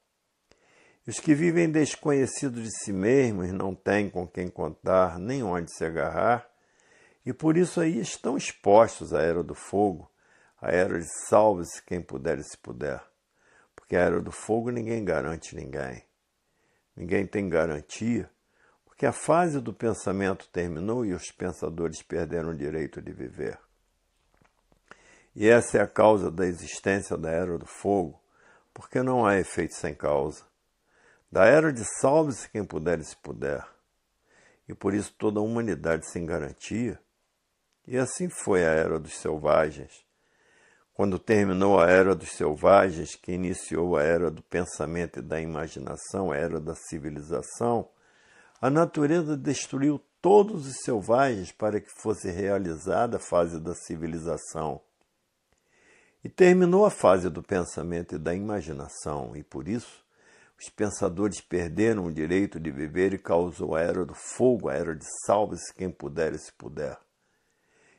Os que vivem desconhecidos de si mesmos não têm com quem contar nem onde se agarrar, e por isso aí estão expostos à era do fogo, à era de salve-se quem puder e se puder. Porque a era do fogo ninguém garante ninguém. Ninguém tem garantia, porque a fase do pensamento terminou e os pensadores perderam o direito de viver. E essa é a causa da existência da era do fogo, porque não há efeito sem causa. Da era de salve-se quem puder e se puder, e por isso toda a humanidade sem garantia. E assim foi a era dos selvagens. Quando terminou a era dos selvagens, que iniciou a era do pensamento e da imaginação, a era da civilização, a natureza destruiu todos os selvagens para que fosse realizada a fase da civilização. E terminou a fase do pensamento e da imaginação, e por isso os pensadores perderam o direito de viver e causou a era do fogo, a era de salve-se quem puder e se puder.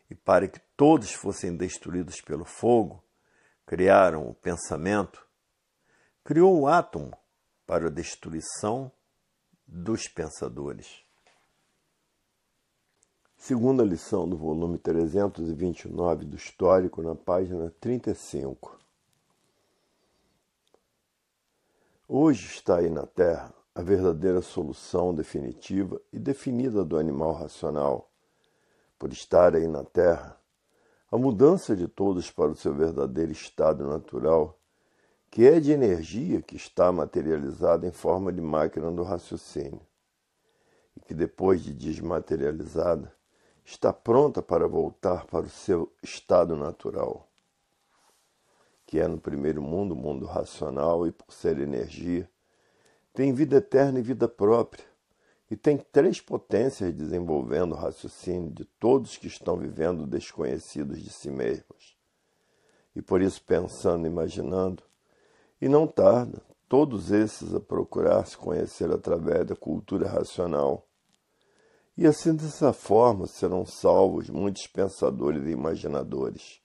E para que todos fossem destruídos pelo fogo, criaram o pensamento, criou o átomo para a destruição dos pensadores. Segunda lição do volume 329 do Histórico, na página 35. Hoje está aí na Terra a verdadeira solução definitiva e definida do animal racional. Por estar aí na Terra, a mudança de todos para o seu verdadeiro estado natural, que é de energia que está materializada em forma de máquina do raciocínio, e que depois de desmaterializada, está pronta para voltar para o seu estado natural que é no primeiro mundo, mundo racional, e por ser energia, tem vida eterna e vida própria, e tem três potências desenvolvendo o raciocínio de todos que estão vivendo desconhecidos de si mesmos. E por isso pensando, imaginando, e não tarda, todos esses a procurar se conhecer através da cultura racional. E assim dessa forma serão salvos muitos pensadores e imaginadores.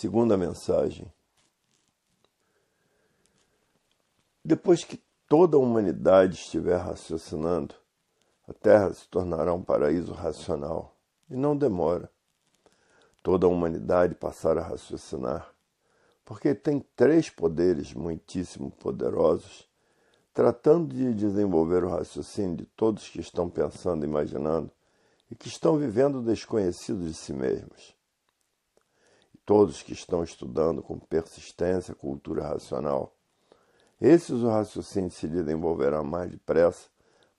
Segunda mensagem. Depois que toda a humanidade estiver raciocinando, a Terra se tornará um paraíso racional. E não demora. Toda a humanidade passará a raciocinar, porque tem três poderes muitíssimo poderosos, tratando de desenvolver o raciocínio de todos que estão pensando imaginando e que estão vivendo desconhecidos de si mesmos todos que estão estudando com persistência cultura racional. Esses o raciocínio se lhe desenvolverá mais depressa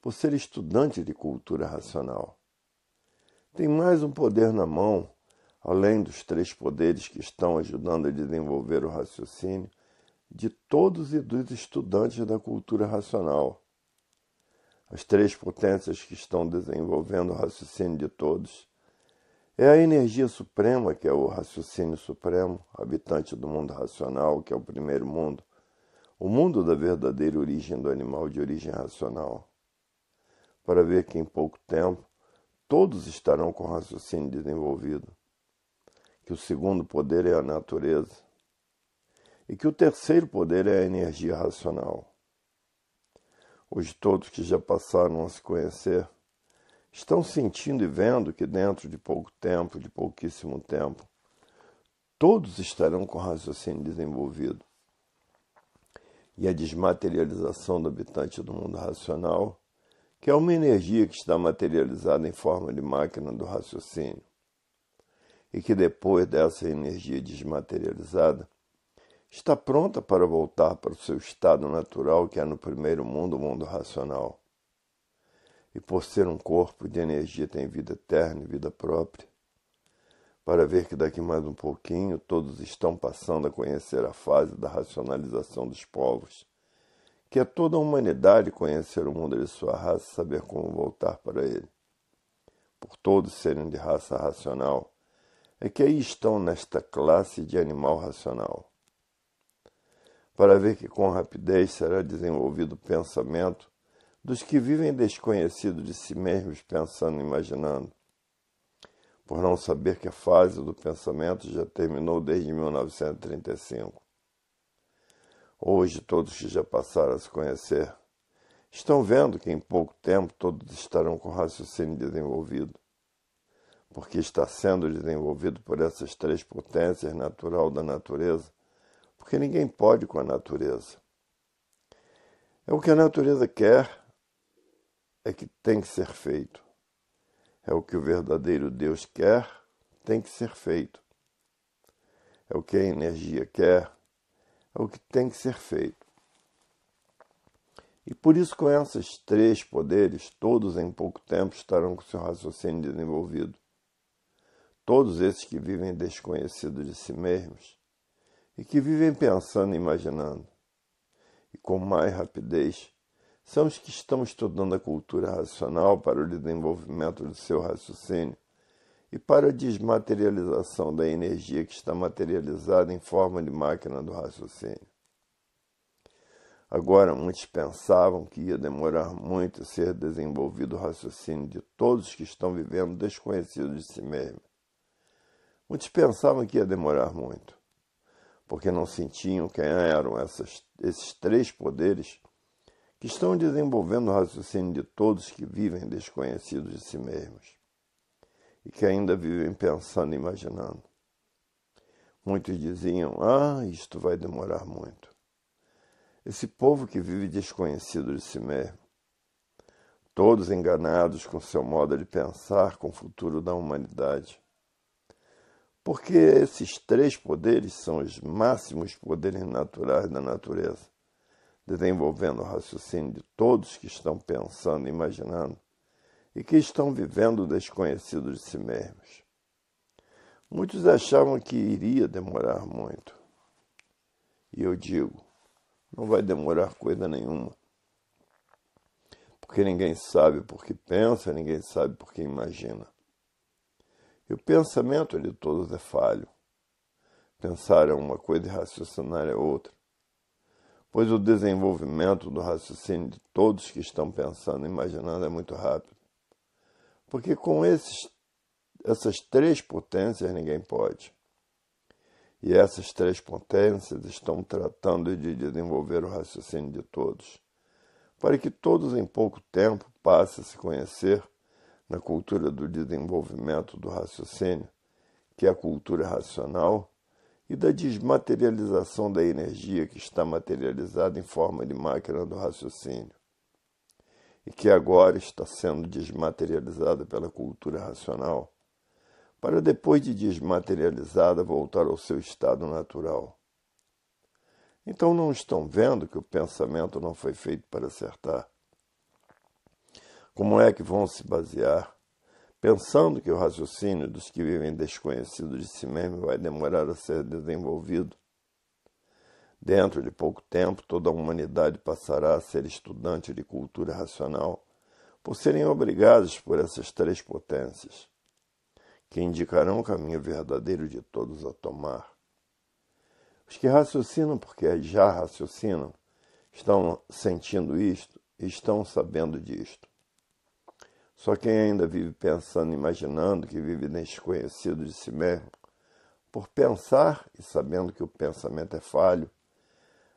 por ser estudante de cultura racional. Tem mais um poder na mão, além dos três poderes que estão ajudando a desenvolver o raciocínio de todos e dos estudantes da cultura racional. As três potências que estão desenvolvendo o raciocínio de todos é a energia suprema, que é o raciocínio supremo, habitante do mundo racional, que é o primeiro mundo, o mundo da verdadeira origem do animal de origem racional. Para ver que em pouco tempo todos estarão com raciocínio desenvolvido, que o segundo poder é a natureza e que o terceiro poder é a energia racional. Hoje todos que já passaram a se conhecer estão sentindo e vendo que dentro de pouco tempo, de pouquíssimo tempo, todos estarão com raciocínio desenvolvido. E a desmaterialização do habitante do mundo racional, que é uma energia que está materializada em forma de máquina do raciocínio, e que depois dessa energia desmaterializada, está pronta para voltar para o seu estado natural, que é no primeiro mundo, o mundo racional e por ser um corpo de energia tem vida eterna e vida própria, para ver que daqui mais um pouquinho todos estão passando a conhecer a fase da racionalização dos povos, que é toda a humanidade conhecer o mundo de sua raça e saber como voltar para ele. Por todos serem de raça racional, é que aí estão nesta classe de animal racional. Para ver que com rapidez será desenvolvido o pensamento dos que vivem desconhecidos de si mesmos, pensando e imaginando. Por não saber que a fase do pensamento já terminou desde 1935. Hoje, todos que já passaram a se conhecer estão vendo que em pouco tempo todos estarão com raciocínio desenvolvido, porque está sendo desenvolvido por essas três potências natural da natureza, porque ninguém pode com a natureza. É o que a natureza quer, é que tem que ser feito. É o que o verdadeiro Deus quer, tem que ser feito. É o que a energia quer, é o que tem que ser feito. E por isso, com esses três poderes, todos em pouco tempo estarão com seu raciocínio desenvolvido. Todos esses que vivem desconhecidos de si mesmos e que vivem pensando e imaginando. E com mais rapidez são os que estão estudando a cultura racional para o desenvolvimento do seu raciocínio e para a desmaterialização da energia que está materializada em forma de máquina do raciocínio. Agora, muitos pensavam que ia demorar muito ser desenvolvido o raciocínio de todos que estão vivendo desconhecidos de si mesmos. Muitos pensavam que ia demorar muito, porque não sentiam quem eram essas, esses três poderes que estão desenvolvendo o raciocínio de todos que vivem desconhecidos de si mesmos e que ainda vivem pensando e imaginando. Muitos diziam: Ah, isto vai demorar muito. Esse povo que vive desconhecido de si mesmo, todos enganados com seu modo de pensar com o futuro da humanidade. Porque esses três poderes são os máximos poderes naturais da natureza desenvolvendo o raciocínio de todos que estão pensando, imaginando e que estão vivendo desconhecidos de si mesmos. Muitos achavam que iria demorar muito. E eu digo, não vai demorar coisa nenhuma. Porque ninguém sabe por que pensa, ninguém sabe por que imagina. E o pensamento de todos é falho. Pensar é uma coisa e raciocinar é outra pois o desenvolvimento do raciocínio de todos que estão pensando e imaginando é muito rápido. Porque com esses, essas três potências ninguém pode. E essas três potências estão tratando de desenvolver o raciocínio de todos, para que todos em pouco tempo passem a se conhecer na cultura do desenvolvimento do raciocínio, que é a cultura racional e da desmaterialização da energia que está materializada em forma de máquina do raciocínio e que agora está sendo desmaterializada pela cultura racional, para depois de desmaterializada voltar ao seu estado natural. Então não estão vendo que o pensamento não foi feito para acertar? Como é que vão se basear pensando que o raciocínio dos que vivem desconhecido de si mesmo vai demorar a ser desenvolvido. Dentro de pouco tempo, toda a humanidade passará a ser estudante de cultura racional, por serem obrigados por essas três potências, que indicarão o caminho verdadeiro de todos a tomar. Os que raciocinam porque já raciocinam, estão sentindo isto e estão sabendo disto. Só quem ainda vive pensando, imaginando, que vive desconhecido de si mesmo, por pensar e sabendo que o pensamento é falho,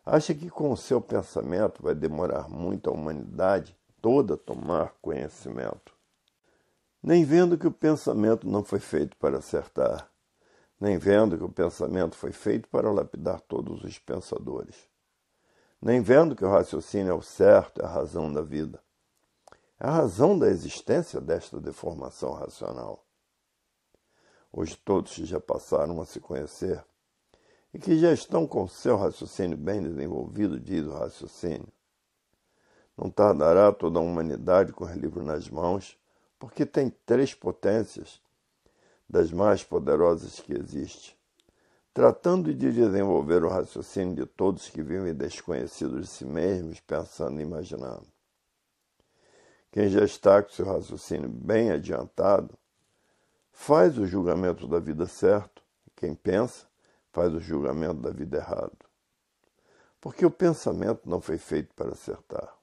acha que com o seu pensamento vai demorar muito a humanidade toda a tomar conhecimento. Nem vendo que o pensamento não foi feito para acertar, nem vendo que o pensamento foi feito para lapidar todos os pensadores, nem vendo que o raciocínio é o certo, é a razão da vida a razão da existência desta deformação racional. Hoje todos já passaram a se conhecer e que já estão com seu raciocínio bem desenvolvido, diz o raciocínio. Não tardará toda a humanidade com o livro nas mãos, porque tem três potências das mais poderosas que existe. Tratando de desenvolver o raciocínio de todos que vivem desconhecidos de si mesmos, pensando e imaginando. Quem já está com seu raciocínio bem adiantado faz o julgamento da vida certo, quem pensa faz o julgamento da vida errado. Porque o pensamento não foi feito para acertar.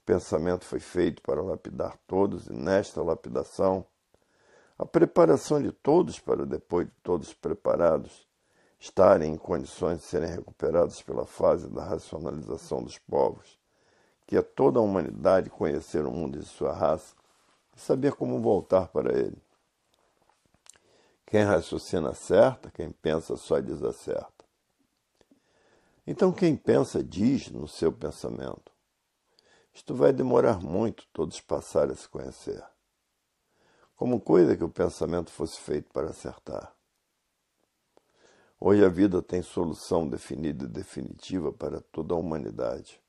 O pensamento foi feito para lapidar todos, e nesta lapidação, a preparação de todos para depois de todos preparados estarem em condições de serem recuperados pela fase da racionalização dos povos que a toda a humanidade conhecer o mundo e sua raça e saber como voltar para ele. Quem raciocina acerta, quem pensa só desacerta. Então quem pensa diz no seu pensamento. Isto vai demorar muito todos passarem a se conhecer. Como coisa que o pensamento fosse feito para acertar. Hoje a vida tem solução definida e definitiva para toda a humanidade.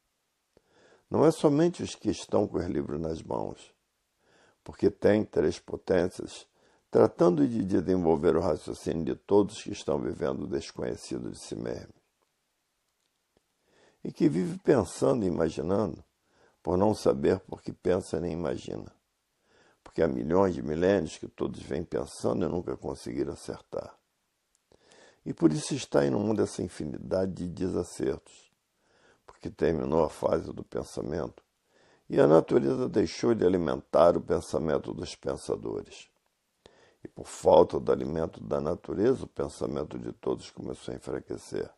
Não é somente os que estão com os livros nas mãos, porque tem três potências, tratando de desenvolver o raciocínio de todos que estão vivendo o desconhecido de si mesmo. E que vive pensando e imaginando, por não saber por que pensa nem imagina. Porque há milhões de milênios que todos vêm pensando e nunca conseguiram acertar. E por isso está em um mundo essa infinidade de desacertos que terminou a fase do pensamento, e a natureza deixou de alimentar o pensamento dos pensadores. E por falta do alimento da natureza, o pensamento de todos começou a enfraquecer.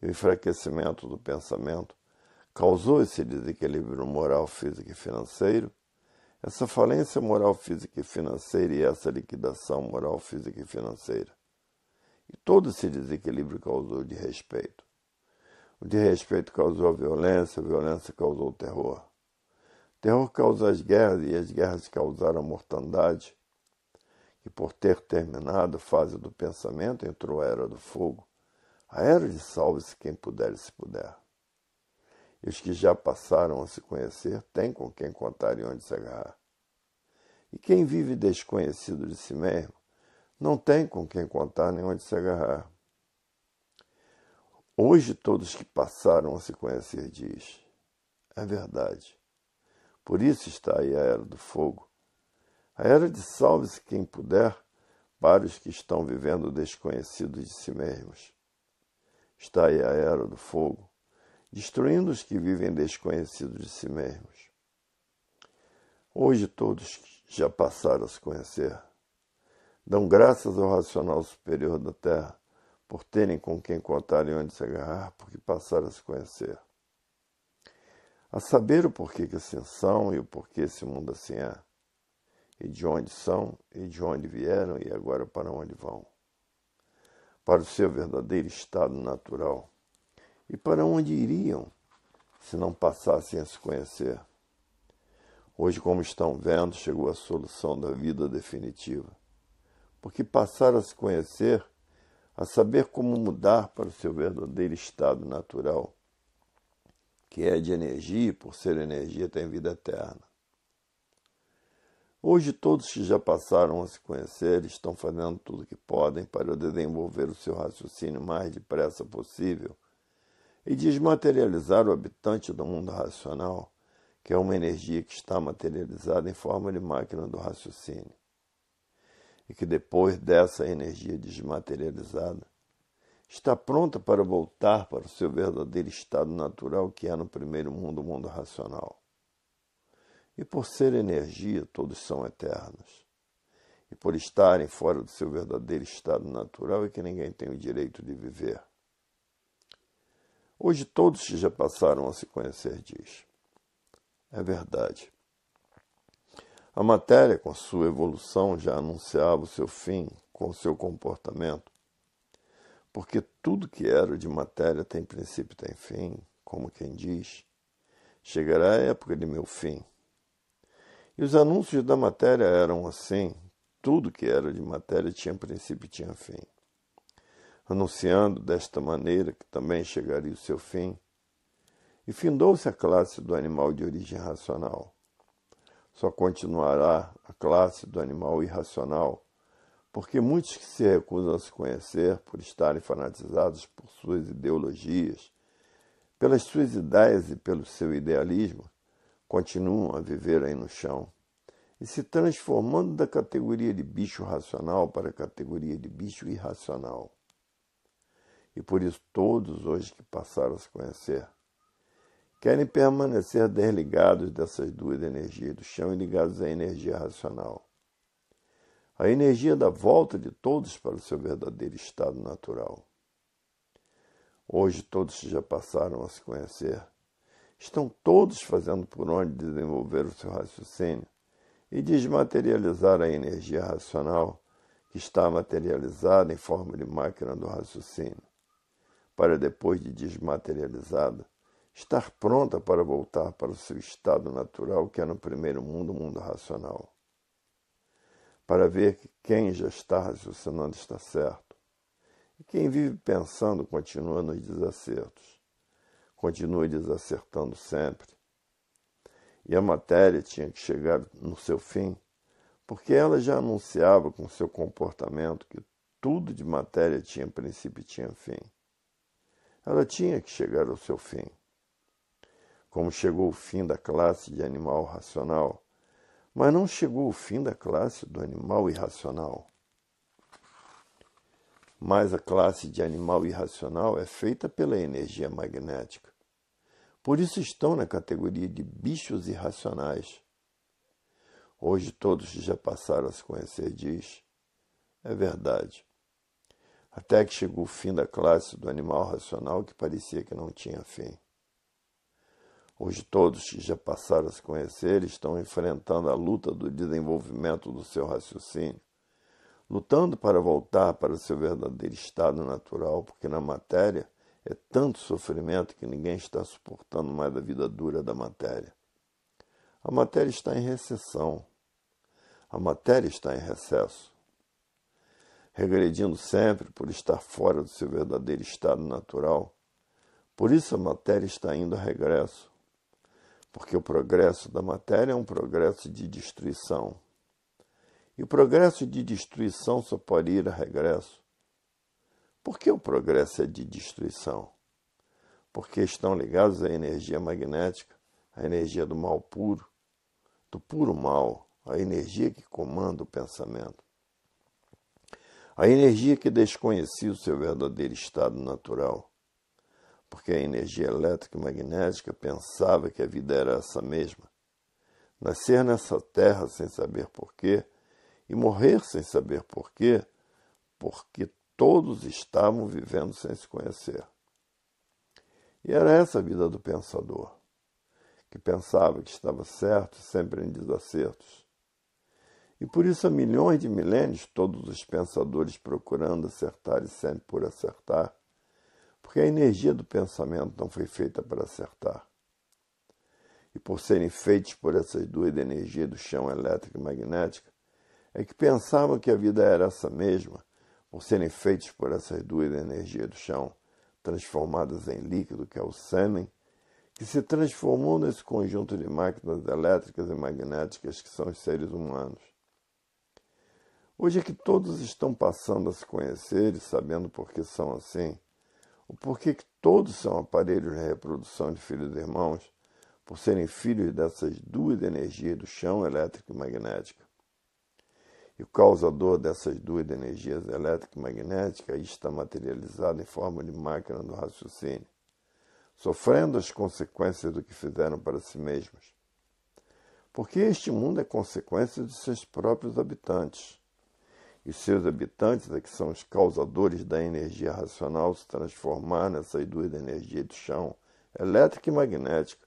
E o enfraquecimento do pensamento causou esse desequilíbrio moral, físico e financeiro. Essa falência moral, física e financeira e essa liquidação moral, física e financeira. E todo esse desequilíbrio causou de respeito. O desrespeito causou violência, a violência causou o terror. O terror causa as guerras e as guerras causaram a mortandade, E por ter terminado a fase do pensamento entrou a era do fogo, a era de salve-se quem puder e se puder. E os que já passaram a se conhecer têm com quem contar e onde se agarrar. E quem vive desconhecido de si mesmo não tem com quem contar nem onde se agarrar. Hoje todos que passaram a se conhecer diz, é verdade. Por isso está aí a era do fogo. A era de salve-se quem puder para os que estão vivendo desconhecidos de si mesmos. Está aí a era do fogo, destruindo os que vivem desconhecidos de si mesmos. Hoje todos já passaram a se conhecer. Dão graças ao racional superior da terra por terem com quem contar e onde se agarrar, porque passaram a se conhecer. A saber o porquê que assim são e o porquê esse mundo assim é, e de onde são, e de onde vieram, e agora para onde vão. Para o seu verdadeiro estado natural, e para onde iriam se não passassem a se conhecer. Hoje, como estão vendo, chegou a solução da vida definitiva. Porque passaram a se conhecer a saber como mudar para o seu verdadeiro estado natural, que é de energia, e por ser energia tem vida eterna. Hoje todos que já passaram a se conhecer estão fazendo tudo o que podem para desenvolver o seu raciocínio mais depressa possível e desmaterializar o habitante do mundo racional, que é uma energia que está materializada em forma de máquina do raciocínio e que depois dessa energia desmaterializada está pronta para voltar para o seu verdadeiro estado natural que é no primeiro mundo, o mundo racional. E por ser energia, todos são eternos. E por estarem fora do seu verdadeiro estado natural é que ninguém tem o direito de viver. Hoje todos que já passaram a se conhecer diz. É verdade. A matéria, com sua evolução, já anunciava o seu fim com o seu comportamento. Porque tudo que era de matéria tem princípio e tem fim, como quem diz, chegará a época de meu fim. E os anúncios da matéria eram assim, tudo que era de matéria tinha princípio e tinha fim. Anunciando desta maneira que também chegaria o seu fim, e findou-se a classe do animal de origem racional só continuará a classe do animal irracional, porque muitos que se recusam a se conhecer por estarem fanatizados por suas ideologias, pelas suas ideias e pelo seu idealismo, continuam a viver aí no chão e se transformando da categoria de bicho racional para a categoria de bicho irracional. E por isso todos hoje que passaram a se conhecer querem permanecer desligados dessas duas energias do chão e ligados à energia racional. A energia da volta de todos para o seu verdadeiro estado natural. Hoje todos já passaram a se conhecer. Estão todos fazendo por onde desenvolver o seu raciocínio e desmaterializar a energia racional que está materializada em forma de máquina do raciocínio, para depois de desmaterializada estar pronta para voltar para o seu estado natural, que é no primeiro mundo, o mundo racional. Para ver que quem já está raciocinando está certo. E quem vive pensando continua nos desacertos. Continua desacertando sempre. E a matéria tinha que chegar no seu fim, porque ela já anunciava com seu comportamento que tudo de matéria tinha princípio e tinha fim. Ela tinha que chegar ao seu fim como chegou o fim da classe de animal racional, mas não chegou o fim da classe do animal irracional. Mas a classe de animal irracional é feita pela energia magnética. Por isso estão na categoria de bichos irracionais. Hoje todos já passaram a se conhecer, diz. É verdade. Até que chegou o fim da classe do animal racional que parecia que não tinha fim. Hoje, todos que já passaram a se conhecer estão enfrentando a luta do desenvolvimento do seu raciocínio, lutando para voltar para o seu verdadeiro estado natural, porque na matéria é tanto sofrimento que ninguém está suportando mais a vida dura da matéria. A matéria está em recessão. A matéria está em recesso. Regredindo sempre por estar fora do seu verdadeiro estado natural. Por isso a matéria está indo a regresso porque o progresso da matéria é um progresso de destruição. E o progresso de destruição só pode ir a regresso. Por que o progresso é de destruição? Porque estão ligados à energia magnética, à energia do mal puro, do puro mal, à energia que comanda o pensamento. A energia que desconhecia o seu verdadeiro estado natural porque a energia elétrica e magnética pensava que a vida era essa mesma. Nascer nessa terra sem saber porquê e morrer sem saber porquê, porque todos estavam vivendo sem se conhecer. E era essa a vida do pensador, que pensava que estava certo sempre em desacertos. E por isso há milhões de milênios todos os pensadores procurando acertar e sempre por acertar, porque a energia do pensamento não foi feita para acertar. E por serem feitos por essas duas energias do chão elétrico e magnética, é que pensavam que a vida era essa mesma, por serem feitos por essas duas energias do chão, transformadas em líquido, que é o sêmen, que se transformou nesse conjunto de máquinas elétricas e magnéticas que são os seres humanos. Hoje é que todos estão passando a se conhecer e sabendo por que são assim, por que todos são aparelhos de reprodução de filhos e irmãos, por serem filhos dessas duas energias do chão elétrico e magnética? E o causador dessas duas energias elétrica e magnética está materializado em forma de máquina do raciocínio, sofrendo as consequências do que fizeram para si mesmos. Porque este mundo é consequência de seus próprios habitantes e seus habitantes, né, que são os causadores da energia racional, se transformar nessas duas energias do chão, elétrica e magnética,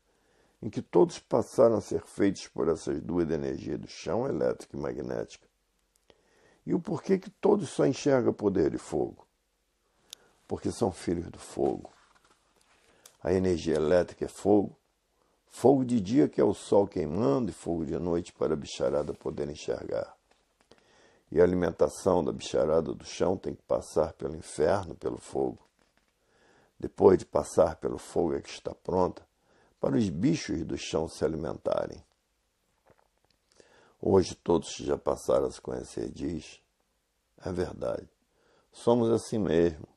em que todos passaram a ser feitos por essas duas energias do chão, elétrica e magnética. E o porquê que todos só enxergam poder de fogo? Porque são filhos do fogo. A energia elétrica é fogo, fogo de dia que é o sol queimando e fogo de noite para a bicharada poder enxergar e a alimentação da bicharada do chão tem que passar pelo inferno, pelo fogo. Depois de passar pelo fogo é que está pronta para os bichos do chão se alimentarem. Hoje todos que já passaram a se conhecer diz, é verdade, somos assim mesmo.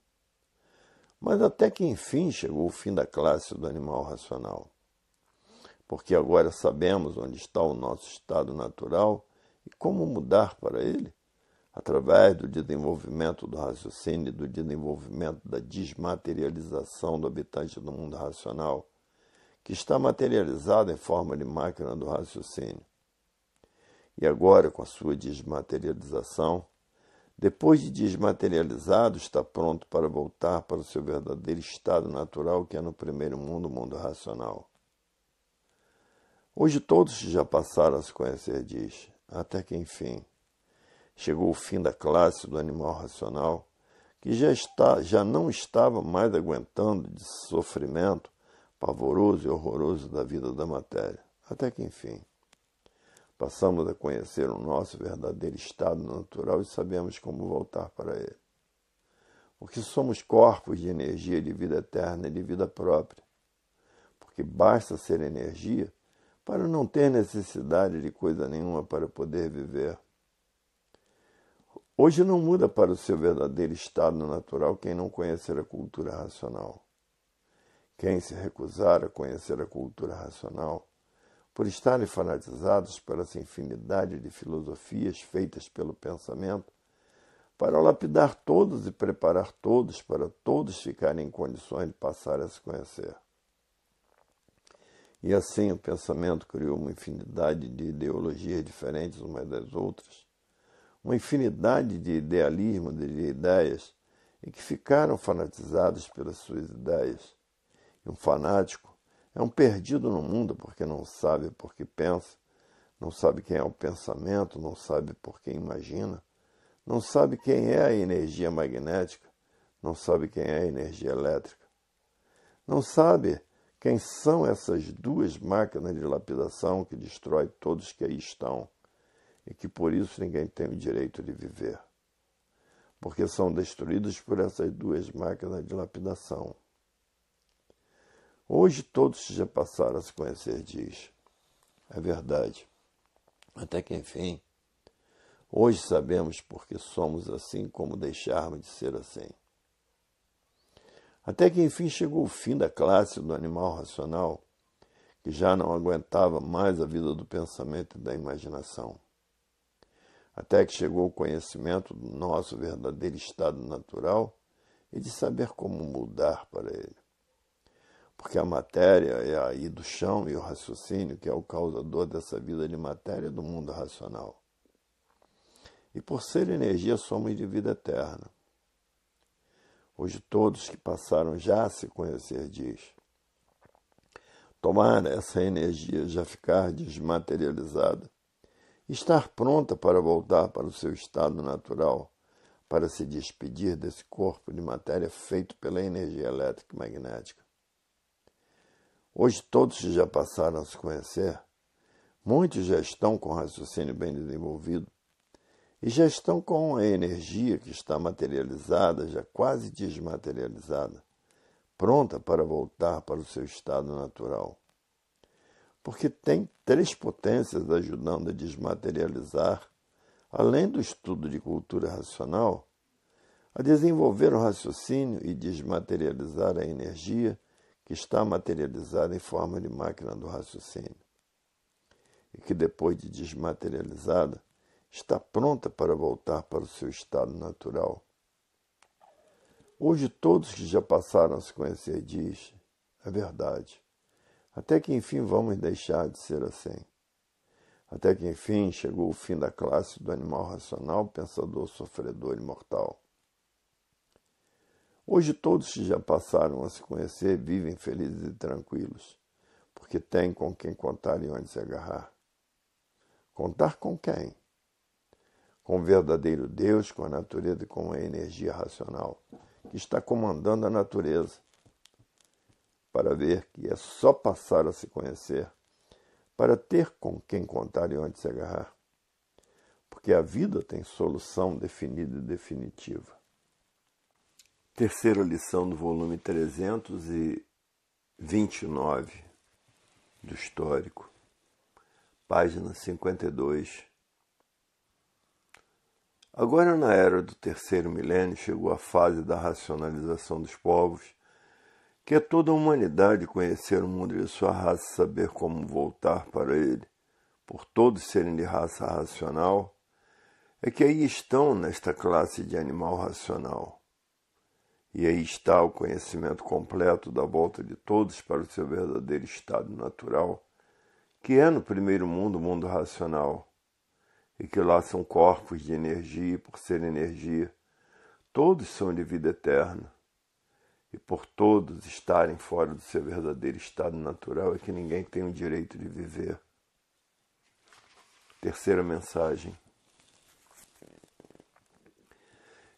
Mas até que enfim chegou o fim da classe do animal racional. Porque agora sabemos onde está o nosso estado natural e como mudar para ele através do desenvolvimento do raciocínio, do desenvolvimento da desmaterialização do habitante do mundo racional, que está materializado em forma de máquina do raciocínio. E agora, com a sua desmaterialização, depois de desmaterializado, está pronto para voltar para o seu verdadeiro estado natural, que é no primeiro mundo, o mundo racional. Hoje todos já passaram a se conhecer, diz, até que enfim. Chegou o fim da classe do animal racional, que já, está, já não estava mais aguentando de sofrimento pavoroso e horroroso da vida da matéria. Até que enfim. Passamos a conhecer o nosso verdadeiro estado natural e sabemos como voltar para ele. Porque somos corpos de energia de vida eterna e de vida própria. Porque basta ser energia para não ter necessidade de coisa nenhuma para poder viver. Hoje não muda para o seu verdadeiro estado natural quem não conhecer a cultura racional. Quem se recusar a conhecer a cultura racional, por estarem fanatizados por essa infinidade de filosofias feitas pelo pensamento, para lapidar todos e preparar todos para todos ficarem em condições de passar a se conhecer. E assim o pensamento criou uma infinidade de ideologias diferentes umas das outras, uma infinidade de idealismo, de ideias, e que ficaram fanatizados pelas suas ideias. E um fanático é um perdido no mundo porque não sabe por que pensa, não sabe quem é o pensamento, não sabe por que imagina, não sabe quem é a energia magnética, não sabe quem é a energia elétrica, não sabe quem são essas duas máquinas de lapidação que destrói todos que aí estão e que por isso ninguém tem o direito de viver, porque são destruídos por essas duas máquinas de lapidação. Hoje todos já passaram a se conhecer, diz. É verdade. Até que enfim, hoje sabemos porque somos assim como deixarmos de ser assim. Até que enfim chegou o fim da classe do animal racional, que já não aguentava mais a vida do pensamento e da imaginação até que chegou o conhecimento do nosso verdadeiro estado natural e de saber como mudar para ele. Porque a matéria é aí do chão e o raciocínio que é o causador dessa vida de matéria do mundo racional. E por ser energia, somos de vida eterna. Hoje todos que passaram já a se conhecer diz. Tomara essa energia já ficar desmaterializada estar pronta para voltar para o seu estado natural, para se despedir desse corpo de matéria feito pela energia elétrica e magnética. Hoje todos já passaram a se conhecer, muitos já estão com raciocínio bem desenvolvido e já estão com a energia que está materializada, já quase desmaterializada, pronta para voltar para o seu estado natural porque tem três potências ajudando a desmaterializar, além do estudo de cultura racional, a desenvolver o raciocínio e desmaterializar a energia que está materializada em forma de máquina do raciocínio, e que depois de desmaterializada está pronta para voltar para o seu estado natural. Hoje todos que já passaram a se conhecer diz, é verdade. Até que enfim vamos deixar de ser assim. Até que enfim chegou o fim da classe do animal racional, pensador, sofredor e mortal. Hoje todos que já passaram a se conhecer vivem felizes e tranquilos, porque têm com quem contar e onde se agarrar. Contar com quem? Com o verdadeiro Deus, com a natureza e com a energia racional, que está comandando a natureza, para ver que é só passar a se conhecer, para ter com quem contar e onde se agarrar. Porque a vida tem solução definida e definitiva. Terceira lição do volume 329 do Histórico, página 52. Agora, na era do terceiro milênio, chegou a fase da racionalização dos povos Quer é toda a humanidade conhecer o mundo de sua raça saber como voltar para ele, por todos serem de raça racional, é que aí estão nesta classe de animal racional. E aí está o conhecimento completo da volta de todos para o seu verdadeiro estado natural, que é no primeiro mundo o mundo racional, e que lá são corpos de energia, e por ser energia, todos são de vida eterna e por todos estarem fora do seu verdadeiro estado natural é que ninguém tem o direito de viver. Terceira mensagem.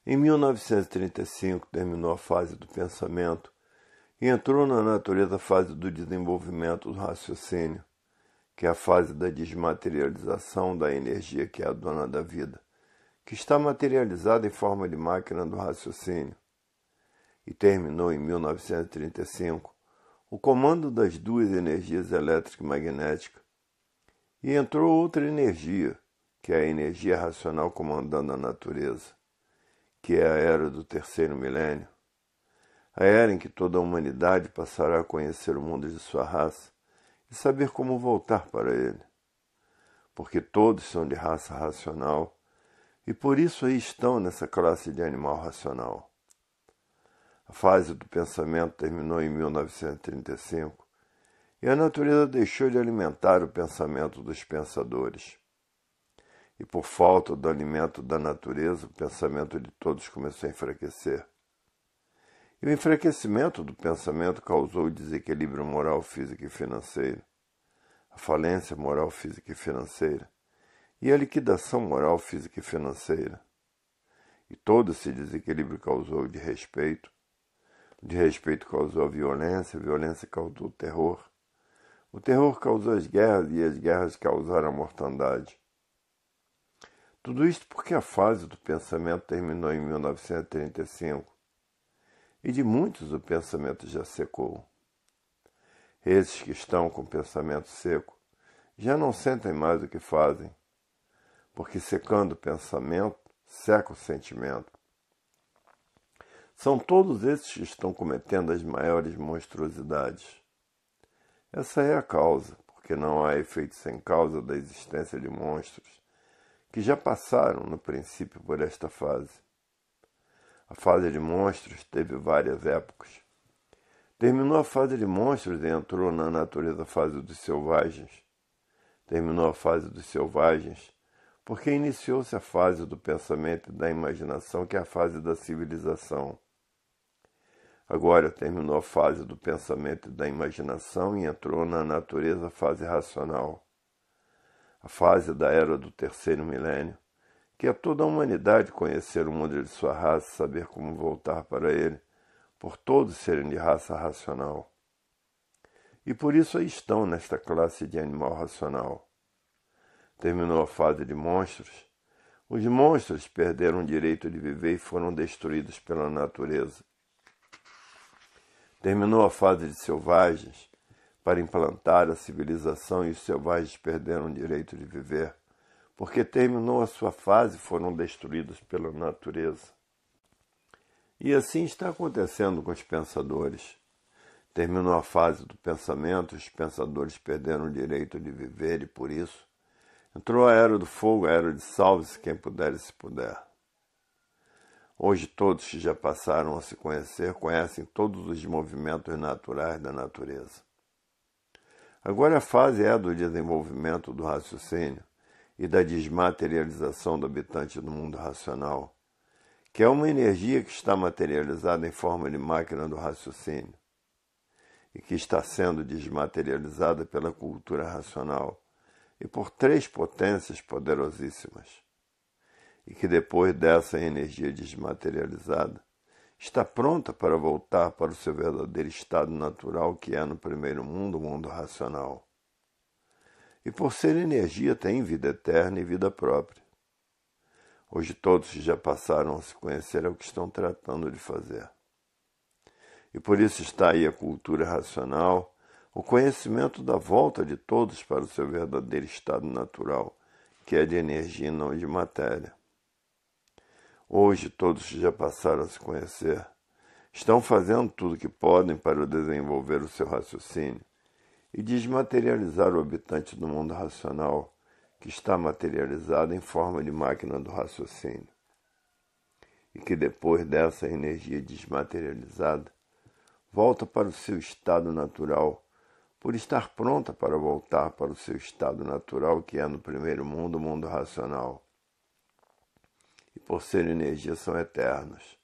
Em 1935 terminou a fase do pensamento e entrou na natureza a fase do desenvolvimento do raciocínio, que é a fase da desmaterialização da energia que é a dona da vida, que está materializada em forma de máquina do raciocínio e terminou em 1935 o comando das duas energias elétrica e magnética. E entrou outra energia, que é a energia racional comandando a natureza, que é a era do terceiro milênio, a era em que toda a humanidade passará a conhecer o mundo de sua raça e saber como voltar para ele. Porque todos são de raça racional e por isso aí estão nessa classe de animal racional. A fase do pensamento terminou em 1935 e a natureza deixou de alimentar o pensamento dos pensadores. E por falta do alimento da natureza, o pensamento de todos começou a enfraquecer. E o enfraquecimento do pensamento causou o desequilíbrio moral, físico e financeiro, a falência moral, física e financeira, e a liquidação moral, física e financeira. E todo esse desequilíbrio causou de respeito, de respeito causou a violência, a violência causou o terror. O terror causou as guerras e as guerras causaram a mortandade. Tudo isto porque a fase do pensamento terminou em 1935 e de muitos o pensamento já secou. Esses que estão com o pensamento seco já não sentem mais o que fazem, porque secando o pensamento seca o sentimento. São todos esses que estão cometendo as maiores monstruosidades. Essa é a causa, porque não há efeito sem causa da existência de monstros que já passaram, no princípio, por esta fase. A fase de monstros teve várias épocas. Terminou a fase de monstros e entrou na natureza fase dos selvagens. Terminou a fase dos selvagens porque iniciou-se a fase do pensamento e da imaginação, que é a fase da civilização. Agora terminou a fase do pensamento e da imaginação e entrou na natureza fase racional, a fase da era do terceiro milênio, que é toda a humanidade conhecer o mundo de sua raça, saber como voltar para ele, por todos serem de raça racional. E por isso aí estão nesta classe de animal racional. Terminou a fase de monstros. Os monstros perderam o direito de viver e foram destruídos pela natureza. Terminou a fase de selvagens para implantar a civilização e os selvagens perderam o direito de viver, porque terminou a sua fase e foram destruídos pela natureza. E assim está acontecendo com os pensadores. Terminou a fase do pensamento, os pensadores perderam o direito de viver e por isso entrou a era do fogo, a era de salve-se quem puder e se puder. Hoje todos que já passaram a se conhecer conhecem todos os movimentos naturais da natureza. Agora a fase é do desenvolvimento do raciocínio e da desmaterialização do habitante do mundo racional, que é uma energia que está materializada em forma de máquina do raciocínio e que está sendo desmaterializada pela cultura racional e por três potências poderosíssimas e que depois dessa energia desmaterializada está pronta para voltar para o seu verdadeiro estado natural, que é no primeiro mundo, o mundo racional. E por ser energia, tem vida eterna e vida própria. Hoje todos que já passaram a se conhecer é o que estão tratando de fazer. E por isso está aí a cultura racional, o conhecimento da volta de todos para o seu verdadeiro estado natural, que é de energia e não de matéria. Hoje todos já passaram a se conhecer. Estão fazendo tudo o que podem para desenvolver o seu raciocínio e desmaterializar o habitante do mundo racional, que está materializado em forma de máquina do raciocínio. E que depois dessa energia desmaterializada volta para o seu estado natural, por estar pronta para voltar para o seu estado natural, que é no primeiro mundo, o mundo racional e por serem energia são eternos.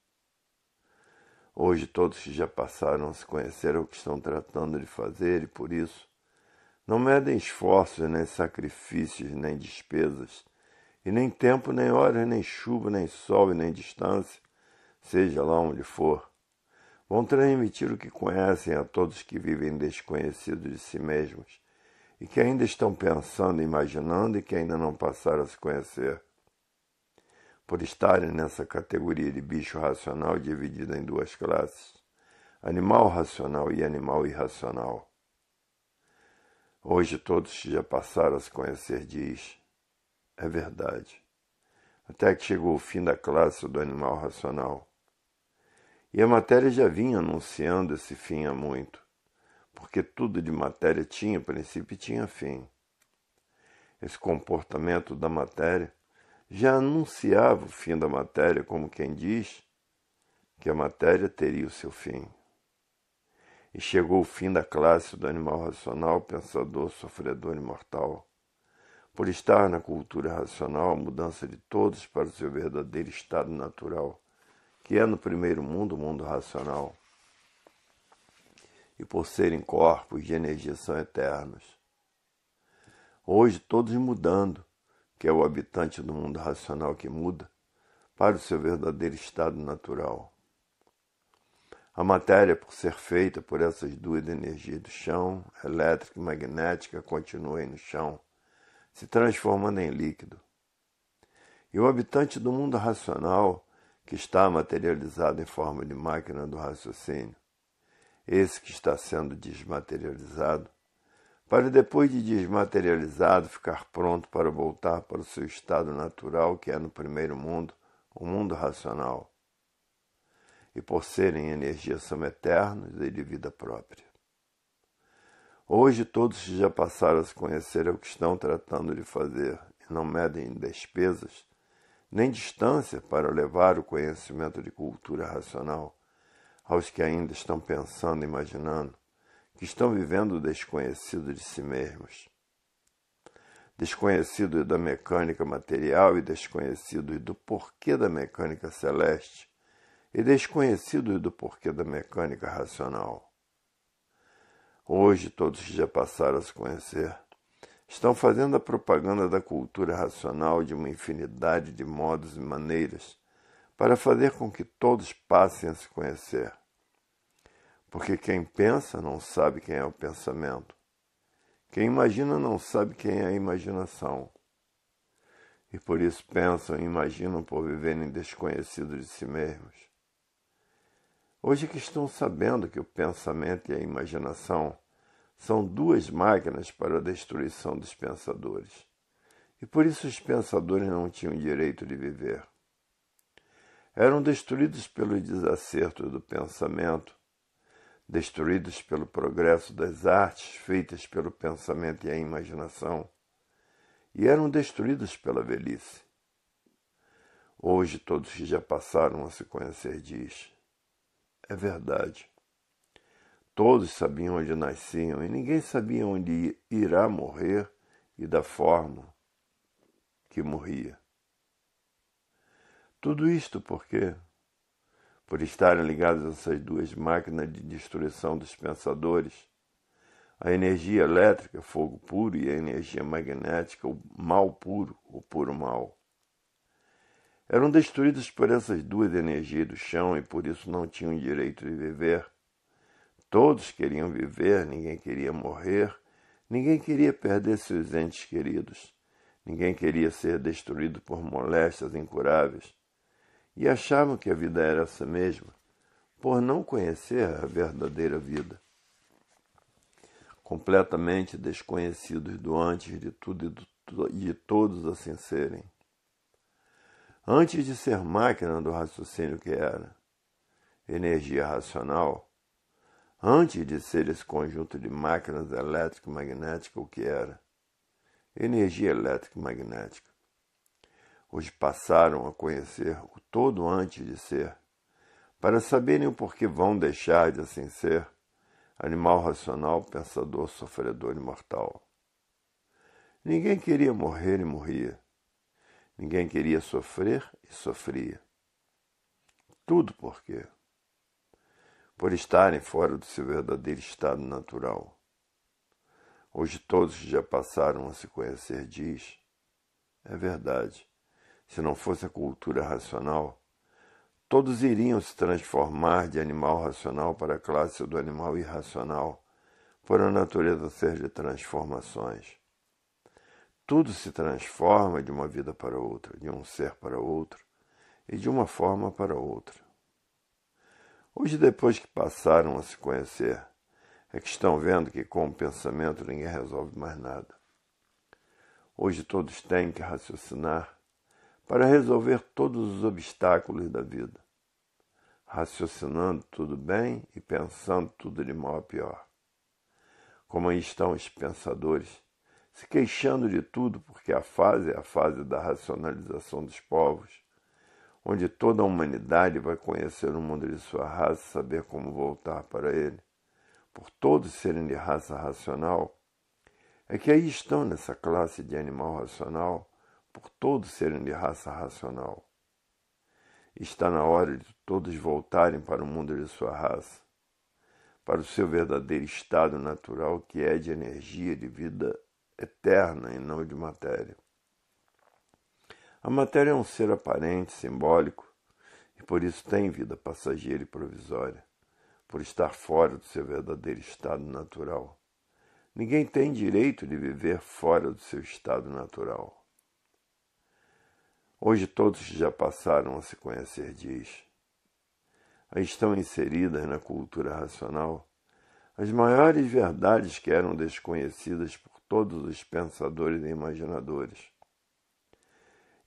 Hoje todos que já passaram se conhecer o que estão tratando de fazer e por isso não medem esforços, nem sacrifícios, nem despesas, e nem tempo, nem horas, nem chuva, nem sol e nem distância, seja lá onde for. Vão transmitir o que conhecem a todos que vivem desconhecidos de si mesmos e que ainda estão pensando, imaginando e que ainda não passaram a se conhecer por estarem nessa categoria de bicho racional dividida em duas classes, animal racional e animal irracional. Hoje todos já passaram a se conhecer, diz. É verdade. Até que chegou o fim da classe do animal racional. E a matéria já vinha anunciando esse fim há muito, porque tudo de matéria tinha princípio e tinha fim. Esse comportamento da matéria já anunciava o fim da matéria, como quem diz que a matéria teria o seu fim. E chegou o fim da classe do animal racional, pensador, sofredor imortal. Por estar na cultura racional, a mudança de todos para o seu verdadeiro estado natural, que é no primeiro mundo o mundo racional, e por serem corpos de energia são eternos. Hoje todos mudando, que é o habitante do mundo racional que muda, para o seu verdadeiro estado natural. A matéria, por ser feita por essas duas energias do chão, elétrica e magnética, continua aí no chão, se transformando em líquido. E o habitante do mundo racional, que está materializado em forma de máquina do raciocínio, esse que está sendo desmaterializado, para depois de desmaterializado ficar pronto para voltar para o seu estado natural, que é no primeiro mundo, o mundo racional. E por serem energia são eternos e de vida própria. Hoje todos que já passaram a se conhecer é o que estão tratando de fazer e não medem despesas nem distância para levar o conhecimento de cultura racional aos que ainda estão pensando e imaginando que estão vivendo desconhecido de si mesmos, desconhecido da mecânica material e desconhecido do porquê da mecânica celeste e desconhecido do porquê da mecânica racional. Hoje todos que já passaram a se conhecer estão fazendo a propaganda da cultura racional de uma infinidade de modos e maneiras para fazer com que todos passem a se conhecer. Porque quem pensa não sabe quem é o pensamento. Quem imagina não sabe quem é a imaginação. E por isso pensam e imaginam por viverem desconhecidos de si mesmos. Hoje que estão sabendo que o pensamento e a imaginação são duas máquinas para a destruição dos pensadores. E por isso os pensadores não tinham direito de viver. Eram destruídos pelo desacerto do pensamento destruídos pelo progresso das artes feitas pelo pensamento e a imaginação, e eram destruídos pela velhice. Hoje todos que já passaram a se conhecer diz: É verdade. Todos sabiam onde nasciam e ninguém sabia onde irá morrer e da forma que morria. Tudo isto porque por estarem ligadas a essas duas máquinas de destruição dos pensadores, a energia elétrica, fogo puro, e a energia magnética, o mal puro, o puro mal. Eram destruídos por essas duas energias do chão e por isso não tinham direito de viver. Todos queriam viver, ninguém queria morrer, ninguém queria perder seus entes queridos, ninguém queria ser destruído por moléstias incuráveis e achavam que a vida era essa mesma, por não conhecer a verdadeira vida. Completamente desconhecidos do antes de tudo e de todos assim serem. Antes de ser máquina do raciocínio que era, energia racional, antes de ser esse conjunto de máquinas elétrico-magnética o que era, energia elétrico-magnética, os passaram a conhecer o todo antes de ser, para saberem o porquê vão deixar de assim ser, animal racional, pensador, sofredor e mortal. Ninguém queria morrer e morria. Ninguém queria sofrer e sofria. Tudo por quê? Por estarem fora do seu verdadeiro estado natural. Hoje todos que já passaram a se conhecer diz, é verdade se não fosse a cultura racional, todos iriam se transformar de animal racional para a classe do animal irracional, por a natureza ser de transformações. Tudo se transforma de uma vida para outra, de um ser para outro e de uma forma para outra. Hoje, depois que passaram a se conhecer, é que estão vendo que com o pensamento ninguém resolve mais nada. Hoje todos têm que raciocinar para resolver todos os obstáculos da vida, raciocinando tudo bem e pensando tudo de mal a pior. Como aí estão os pensadores, se queixando de tudo, porque a fase é a fase da racionalização dos povos, onde toda a humanidade vai conhecer o mundo de sua raça e saber como voltar para ele, por todos serem de raça racional, é que aí estão nessa classe de animal racional por todos serem de raça racional. Está na hora de todos voltarem para o mundo de sua raça, para o seu verdadeiro estado natural, que é de energia, de vida eterna e não de matéria. A matéria é um ser aparente, simbólico, e por isso tem vida passageira e provisória, por estar fora do seu verdadeiro estado natural. Ninguém tem direito de viver fora do seu estado natural. Hoje todos já passaram a se conhecer, diz. Estão inseridas na cultura racional as maiores verdades que eram desconhecidas por todos os pensadores e imaginadores.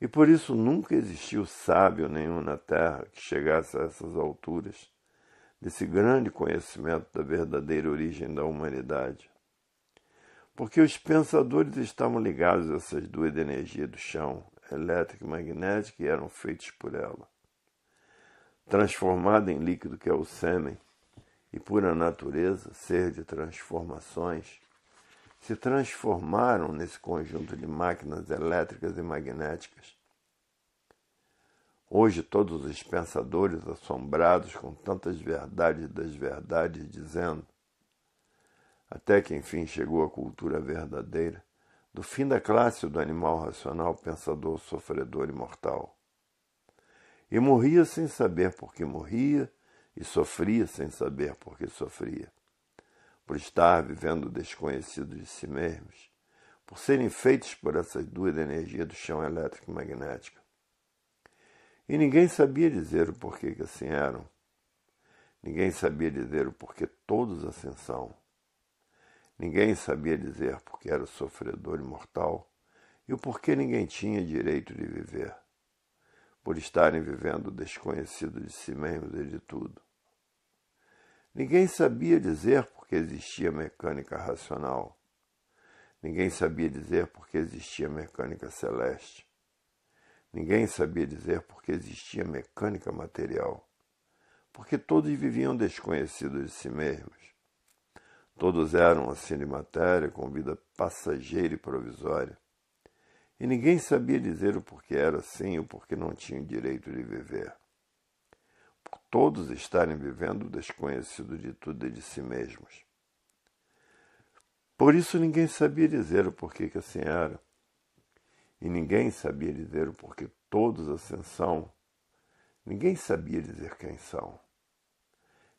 E por isso nunca existiu sábio nenhum na Terra que chegasse a essas alturas desse grande conhecimento da verdadeira origem da humanidade. Porque os pensadores estavam ligados a essas duas energias do chão, elétrica e magnética e eram feitos por ela. Transformado em líquido que é o sêmen, e pura natureza, ser de transformações, se transformaram nesse conjunto de máquinas elétricas e magnéticas. Hoje, todos os pensadores assombrados com tantas verdades das verdades, dizendo, até que enfim chegou a cultura verdadeira, do fim da classe do animal racional, pensador, sofredor e mortal. E morria sem saber por que morria, e sofria sem saber por que sofria. Por estar vivendo desconhecido de si mesmos, por serem feitos por essas duas energias do chão elétrico e magnético. E ninguém sabia dizer o porquê que assim eram. Ninguém sabia dizer o porquê todos assim são. Ninguém sabia dizer por que era sofredor imortal e o porquê ninguém tinha direito de viver, por estarem vivendo desconhecido de si mesmos e de tudo. Ninguém sabia dizer por que existia mecânica racional. Ninguém sabia dizer por que existia mecânica celeste. Ninguém sabia dizer por que existia mecânica material, porque todos viviam desconhecidos de si mesmos Todos eram, assim de matéria, com vida passageira e provisória. E ninguém sabia dizer o porquê era assim ou porquê não o direito de viver. Por todos estarem vivendo desconhecido de tudo e de si mesmos. Por isso ninguém sabia dizer o porquê que assim era. E ninguém sabia dizer o porquê todos assim são. Ninguém sabia dizer quem são.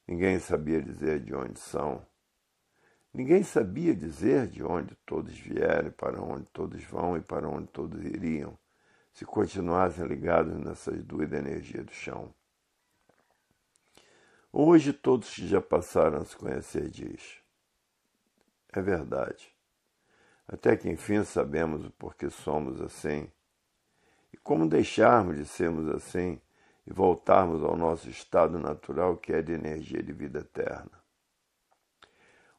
Ninguém sabia dizer de onde são. Ninguém sabia dizer de onde todos vieram, para onde todos vão e para onde todos iriam, se continuassem ligados nessas duas energias do chão. Hoje todos que já passaram a se conhecer diz. É verdade. Até que enfim sabemos o porquê somos assim. E como deixarmos de sermos assim e voltarmos ao nosso estado natural que é de energia de vida eterna.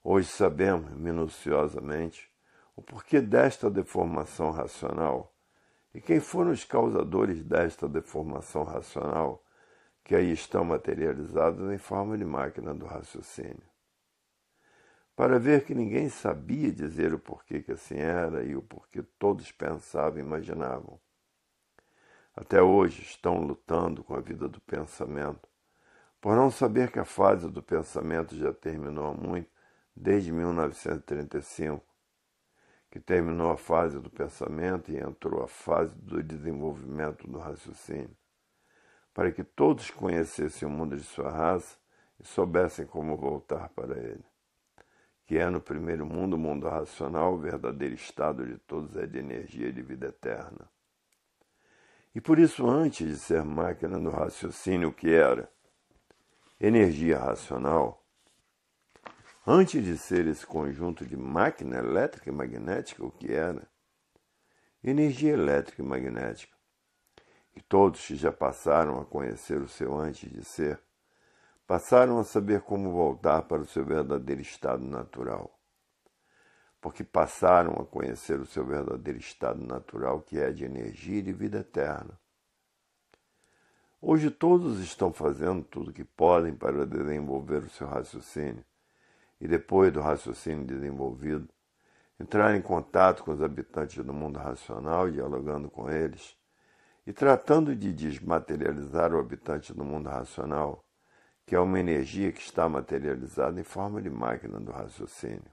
Hoje sabemos minuciosamente o porquê desta deformação racional e quem foram os causadores desta deformação racional que aí estão materializados em forma de máquina do raciocínio. Para ver que ninguém sabia dizer o porquê que assim era e o porquê todos pensavam e imaginavam. Até hoje estão lutando com a vida do pensamento, por não saber que a fase do pensamento já terminou há muito desde 1935, que terminou a fase do pensamento e entrou a fase do desenvolvimento do raciocínio, para que todos conhecessem o mundo de sua raça e soubessem como voltar para ele. Que é no primeiro mundo, o mundo racional, o verdadeiro estado de todos é de energia e de vida eterna. E por isso, antes de ser máquina do raciocínio, o que era? Energia racional Antes de ser esse conjunto de máquina elétrica e magnética, o que era? Energia elétrica e magnética. E todos que já passaram a conhecer o seu antes de ser, passaram a saber como voltar para o seu verdadeiro estado natural. Porque passaram a conhecer o seu verdadeiro estado natural, que é de energia e de vida eterna. Hoje todos estão fazendo tudo o que podem para desenvolver o seu raciocínio, e depois do raciocínio desenvolvido, entrar em contato com os habitantes do mundo racional, dialogando com eles, e tratando de desmaterializar o habitante do mundo racional, que é uma energia que está materializada em forma de máquina do raciocínio.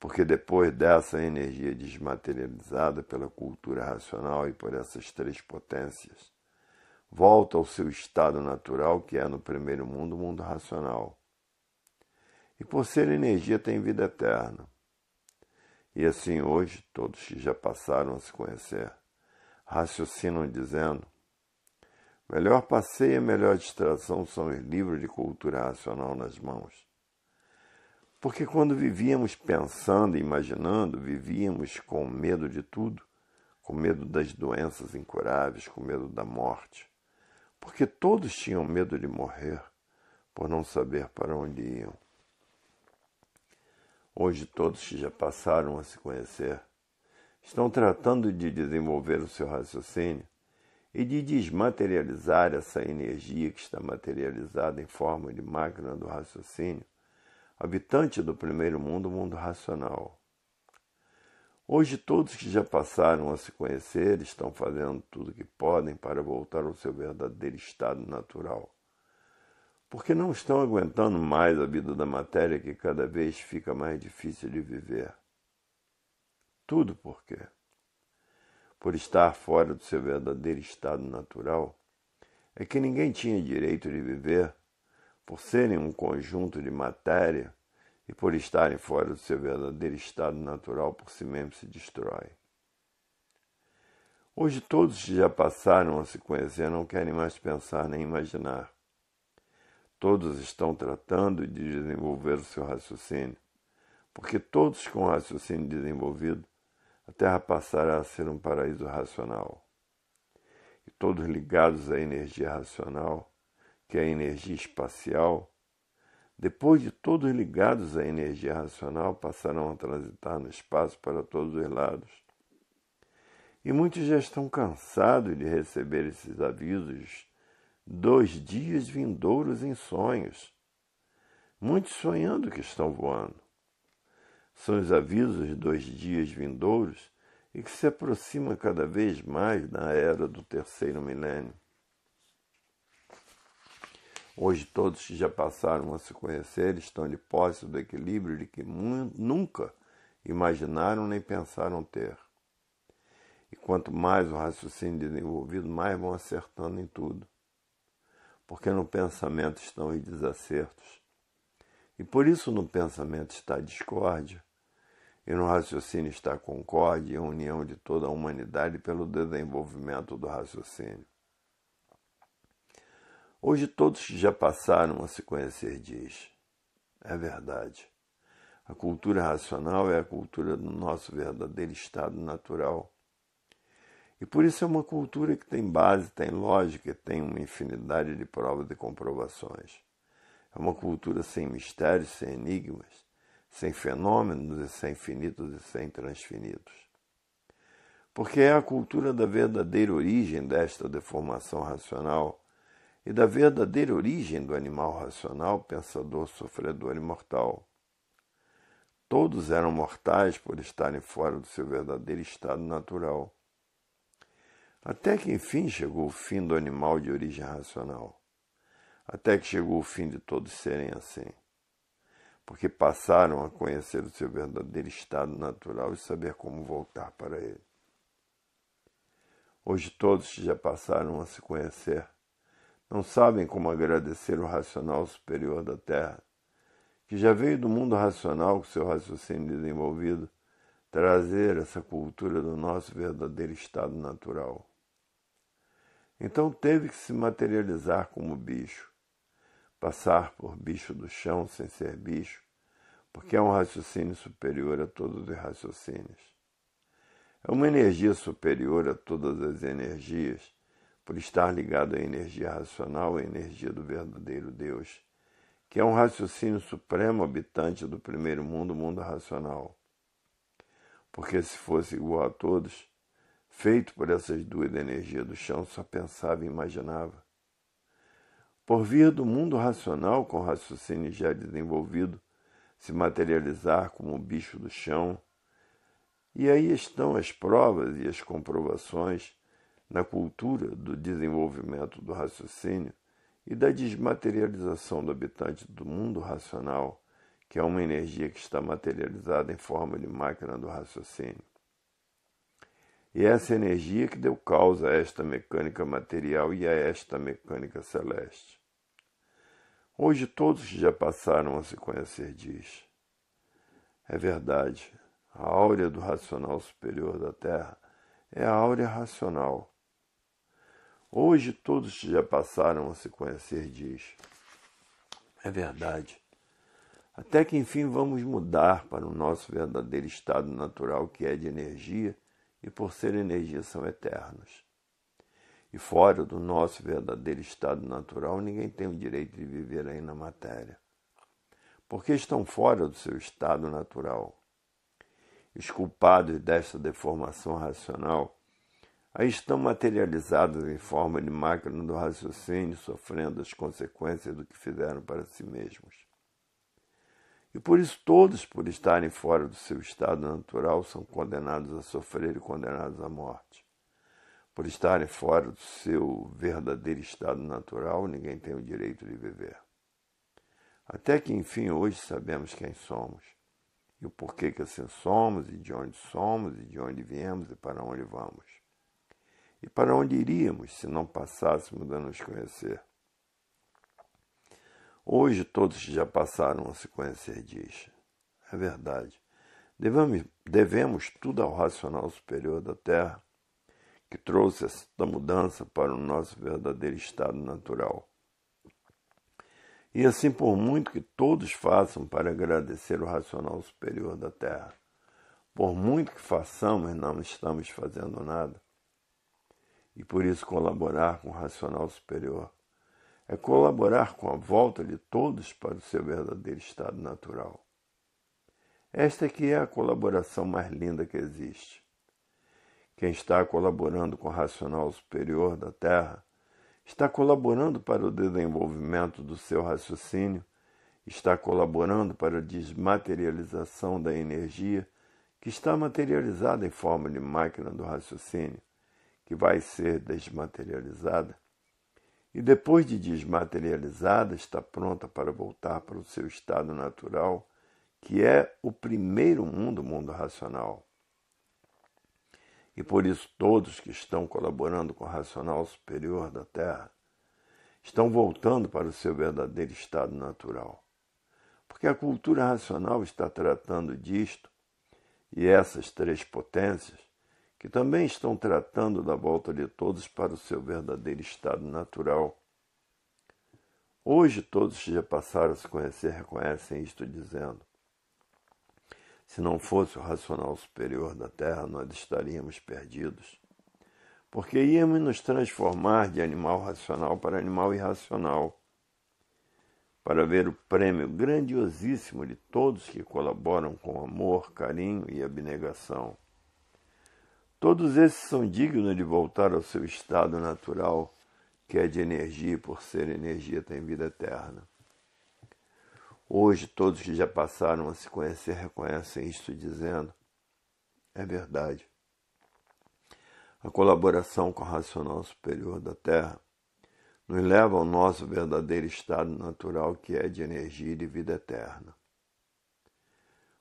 Porque depois dessa energia desmaterializada pela cultura racional e por essas três potências, volta ao seu estado natural, que é no primeiro mundo, o mundo racional e por ser energia tem vida eterna. E assim hoje todos que já passaram a se conhecer raciocinam dizendo: melhor passeio e melhor distração são os livros de cultura racional nas mãos. Porque quando vivíamos pensando e imaginando, vivíamos com medo de tudo, com medo das doenças incuráveis, com medo da morte. Porque todos tinham medo de morrer, por não saber para onde iam hoje todos que já passaram a se conhecer, estão tratando de desenvolver o seu raciocínio e de desmaterializar essa energia que está materializada em forma de máquina do raciocínio, habitante do primeiro mundo, o mundo racional. Hoje, todos que já passaram a se conhecer estão fazendo tudo o que podem para voltar ao seu verdadeiro estado natural porque não estão aguentando mais a vida da matéria que cada vez fica mais difícil de viver. Tudo por quê? Por estar fora do seu verdadeiro estado natural, é que ninguém tinha direito de viver, por serem um conjunto de matéria e por estarem fora do seu verdadeiro estado natural, por si mesmo se destrói. Hoje todos que já passaram a se conhecer não querem mais pensar nem imaginar Todos estão tratando de desenvolver o seu raciocínio, porque todos com raciocínio desenvolvido, a Terra passará a ser um paraíso racional. E todos ligados à energia racional, que é a energia espacial, depois de todos ligados à energia racional, passarão a transitar no espaço para todos os lados. E muitos já estão cansados de receber esses avisos dos dias vindouros em sonhos, muitos sonhando que estão voando. São os avisos dos dias vindouros e que se aproxima cada vez mais da era do terceiro milênio. Hoje todos que já passaram a se conhecer estão de posse do equilíbrio de que nunca imaginaram nem pensaram ter. E quanto mais o raciocínio desenvolvido, mais vão acertando em tudo porque no pensamento estão os desacertos. E por isso no pensamento está a discórdia, e no raciocínio está a concórdia e a união de toda a humanidade pelo desenvolvimento do raciocínio. Hoje todos que já passaram a se conhecer diz. É verdade. A cultura racional é a cultura do nosso verdadeiro estado natural e por isso é uma cultura que tem base, tem lógica, tem uma infinidade de provas e comprovações. É uma cultura sem mistérios, sem enigmas, sem fenômenos e sem finitos e sem transfinitos. Porque é a cultura da verdadeira origem desta deformação racional e da verdadeira origem do animal racional, pensador, sofredor e mortal. Todos eram mortais por estarem fora do seu verdadeiro estado natural até que enfim chegou o fim do animal de origem racional. Até que chegou o fim de todos serem assim. Porque passaram a conhecer o seu verdadeiro estado natural e saber como voltar para ele. Hoje todos que já passaram a se conhecer não sabem como agradecer o racional superior da Terra, que já veio do mundo racional com seu raciocínio desenvolvido, trazer essa cultura do nosso verdadeiro estado natural. Então teve que se materializar como bicho, passar por bicho do chão sem ser bicho, porque é um raciocínio superior a todos os raciocínios. É uma energia superior a todas as energias, por estar ligado à energia racional, à energia do verdadeiro Deus, que é um raciocínio supremo habitante do primeiro mundo, mundo racional. Porque se fosse igual a todos, Feito por essas duas da energia do chão, só pensava e imaginava. Por via do mundo racional, com raciocínio já desenvolvido, se materializar como um bicho do chão. E aí estão as provas e as comprovações na cultura do desenvolvimento do raciocínio e da desmaterialização do habitante do mundo racional, que é uma energia que está materializada em forma de máquina do raciocínio. E é essa energia que deu causa a esta mecânica material e a esta mecânica celeste. Hoje todos que já passaram a se conhecer diz. É verdade, a áurea do racional superior da Terra é a áurea racional. Hoje todos que já passaram a se conhecer diz. É verdade. Até que enfim vamos mudar para o nosso verdadeiro estado natural que é de energia e por ser energia são eternos. E fora do nosso verdadeiro estado natural, ninguém tem o direito de viver aí na matéria, porque estão fora do seu estado natural. Os culpados desta deformação racional aí estão materializados em forma de máquina do raciocínio, sofrendo as consequências do que fizeram para si mesmos. E por isso todos, por estarem fora do seu estado natural, são condenados a sofrer e condenados à morte. Por estarem fora do seu verdadeiro estado natural, ninguém tem o direito de viver. Até que, enfim, hoje sabemos quem somos e o porquê que assim somos, e de onde somos, e de onde viemos e para onde vamos. E para onde iríamos se não passássemos a nos conhecer. Hoje todos já passaram a se conhecer, diz. É verdade. Devemos, devemos tudo ao racional superior da Terra, que trouxe esta mudança para o nosso verdadeiro estado natural. E assim, por muito que todos façam para agradecer o racional superior da Terra, por muito que façamos, não estamos fazendo nada. E por isso colaborar com o racional superior é colaborar com a volta de todos para o seu verdadeiro estado natural. Esta é que é a colaboração mais linda que existe. Quem está colaborando com o racional superior da Terra está colaborando para o desenvolvimento do seu raciocínio, está colaborando para a desmaterialização da energia que está materializada em forma de máquina do raciocínio, que vai ser desmaterializada e depois de desmaterializada está pronta para voltar para o seu estado natural, que é o primeiro mundo, o mundo racional. E por isso todos que estão colaborando com o racional superior da Terra estão voltando para o seu verdadeiro estado natural. Porque a cultura racional está tratando disto e essas três potências que também estão tratando da volta de todos para o seu verdadeiro estado natural. Hoje todos que já passaram a se conhecer reconhecem isto dizendo: se não fosse o racional superior da Terra, nós estaríamos perdidos, porque íamos nos transformar de animal racional para animal irracional, para ver o prêmio grandiosíssimo de todos que colaboram com amor, carinho e abnegação. Todos esses são dignos de voltar ao seu estado natural, que é de energia, por ser energia tem vida eterna. Hoje, todos que já passaram a se conhecer reconhecem isto, dizendo: é verdade. A colaboração com o racional superior da Terra nos leva ao nosso verdadeiro estado natural, que é de energia e de vida eterna.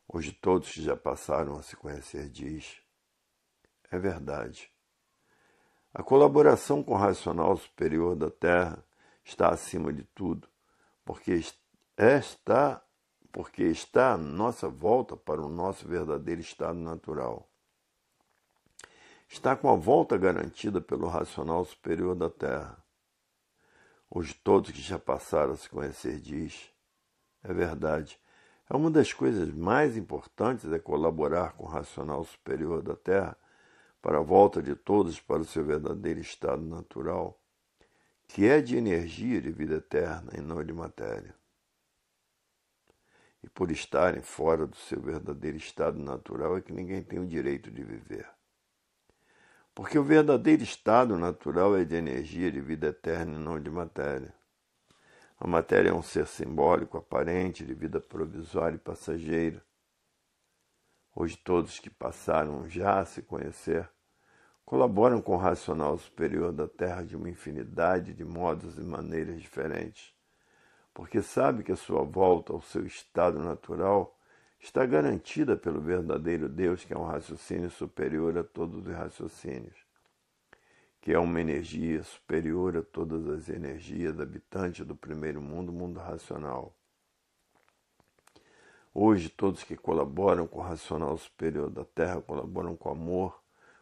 Hoje, todos que já passaram a se conhecer, diz: é verdade. A colaboração com o racional superior da Terra está acima de tudo, porque é, está, porque está à nossa volta para o nosso verdadeiro estado natural. Está com a volta garantida pelo racional superior da Terra. Hoje todos que já passaram a se conhecer diz, é verdade, é uma das coisas mais importantes é colaborar com o racional superior da Terra para a volta de todos para o seu verdadeiro estado natural, que é de energia de vida eterna e não de matéria. E por estarem fora do seu verdadeiro estado natural é que ninguém tem o direito de viver. Porque o verdadeiro estado natural é de energia de vida eterna e não de matéria. A matéria é um ser simbólico, aparente, de vida provisória e passageira, hoje todos que passaram já a se conhecer, colaboram com o racional superior da Terra de uma infinidade de modos e maneiras diferentes, porque sabe que a sua volta ao seu estado natural está garantida pelo verdadeiro Deus, que é um raciocínio superior a todos os raciocínios, que é uma energia superior a todas as energias habitante do primeiro mundo, mundo racional. Hoje, todos que colaboram com o racional superior da Terra colaboram com amor,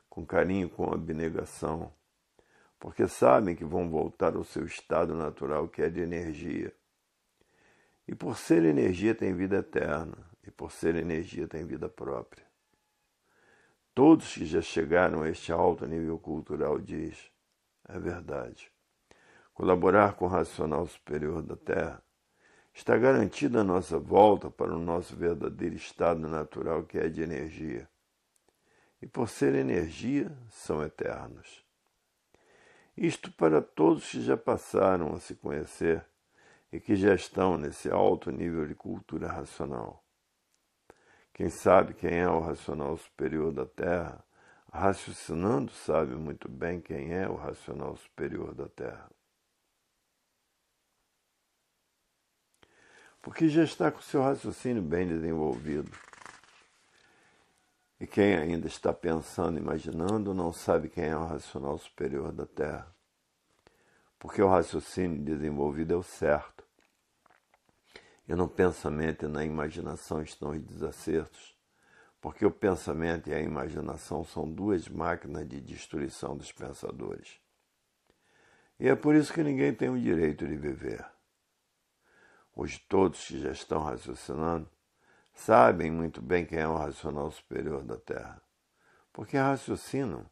com carinho, com abnegação, porque sabem que vão voltar ao seu estado natural, que é de energia. E por ser energia, tem vida eterna, e por ser energia, tem vida própria. Todos que já chegaram a este alto nível cultural diz, é verdade. Colaborar com o racional superior da Terra está garantida a nossa volta para o nosso verdadeiro estado natural, que é de energia. E por ser energia, são eternos. Isto para todos que já passaram a se conhecer e que já estão nesse alto nível de cultura racional. Quem sabe quem é o racional superior da Terra, raciocinando, sabe muito bem quem é o racional superior da Terra. porque já está com seu raciocínio bem desenvolvido. E quem ainda está pensando, imaginando, não sabe quem é o racional superior da Terra. Porque o raciocínio desenvolvido é o certo. E no pensamento e na imaginação estão os desacertos, porque o pensamento e a imaginação são duas máquinas de destruição dos pensadores. E é por isso que ninguém tem o direito de viver. Hoje todos que já estão raciocinando sabem muito bem quem é o racional superior da Terra, porque raciocinam,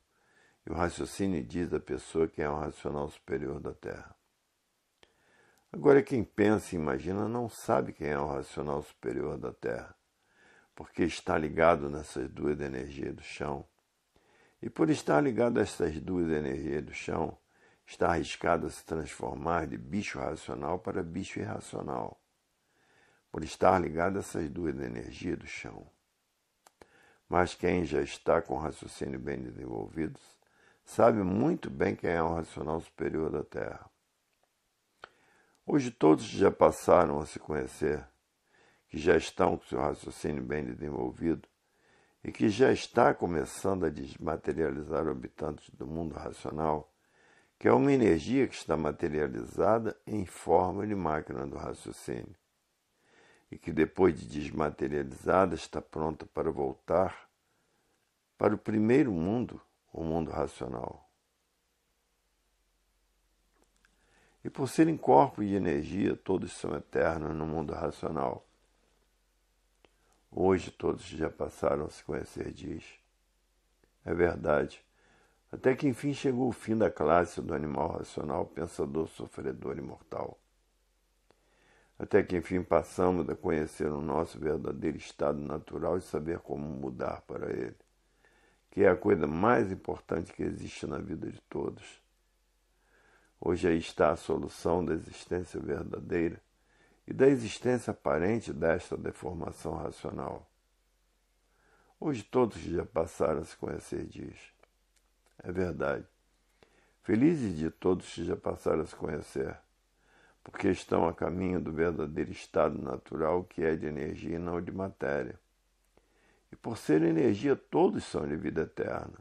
e o raciocínio diz à pessoa quem é o racional superior da Terra. Agora, quem pensa e imagina não sabe quem é o racional superior da Terra, porque está ligado nessas duas energias do chão. E por estar ligado a essas duas energias do chão, está arriscado a se transformar de bicho racional para bicho irracional, por estar ligado a essas duas energias do chão. Mas quem já está com o raciocínio bem desenvolvido sabe muito bem quem é o racional superior da Terra. Hoje todos já passaram a se conhecer, que já estão com seu raciocínio bem desenvolvido e que já está começando a desmaterializar habitantes do mundo racional que é uma energia que está materializada em forma de máquina do raciocínio e que depois de desmaterializada está pronta para voltar para o primeiro mundo, o mundo racional. E por serem corpo e energia, todos são eternos no mundo racional. Hoje todos já passaram a se conhecer, diz. É verdade. Até que enfim chegou o fim da classe do animal racional, pensador, sofredor e mortal. Até que enfim passamos a conhecer o nosso verdadeiro estado natural e saber como mudar para ele, que é a coisa mais importante que existe na vida de todos. Hoje aí está a solução da existência verdadeira e da existência aparente desta deformação racional. Hoje todos já passaram a se conhecer disso. É verdade. Felizes de todos que já passaram a se conhecer, porque estão a caminho do verdadeiro estado natural que é de energia e não de matéria. E por ser energia, todos são de vida eterna,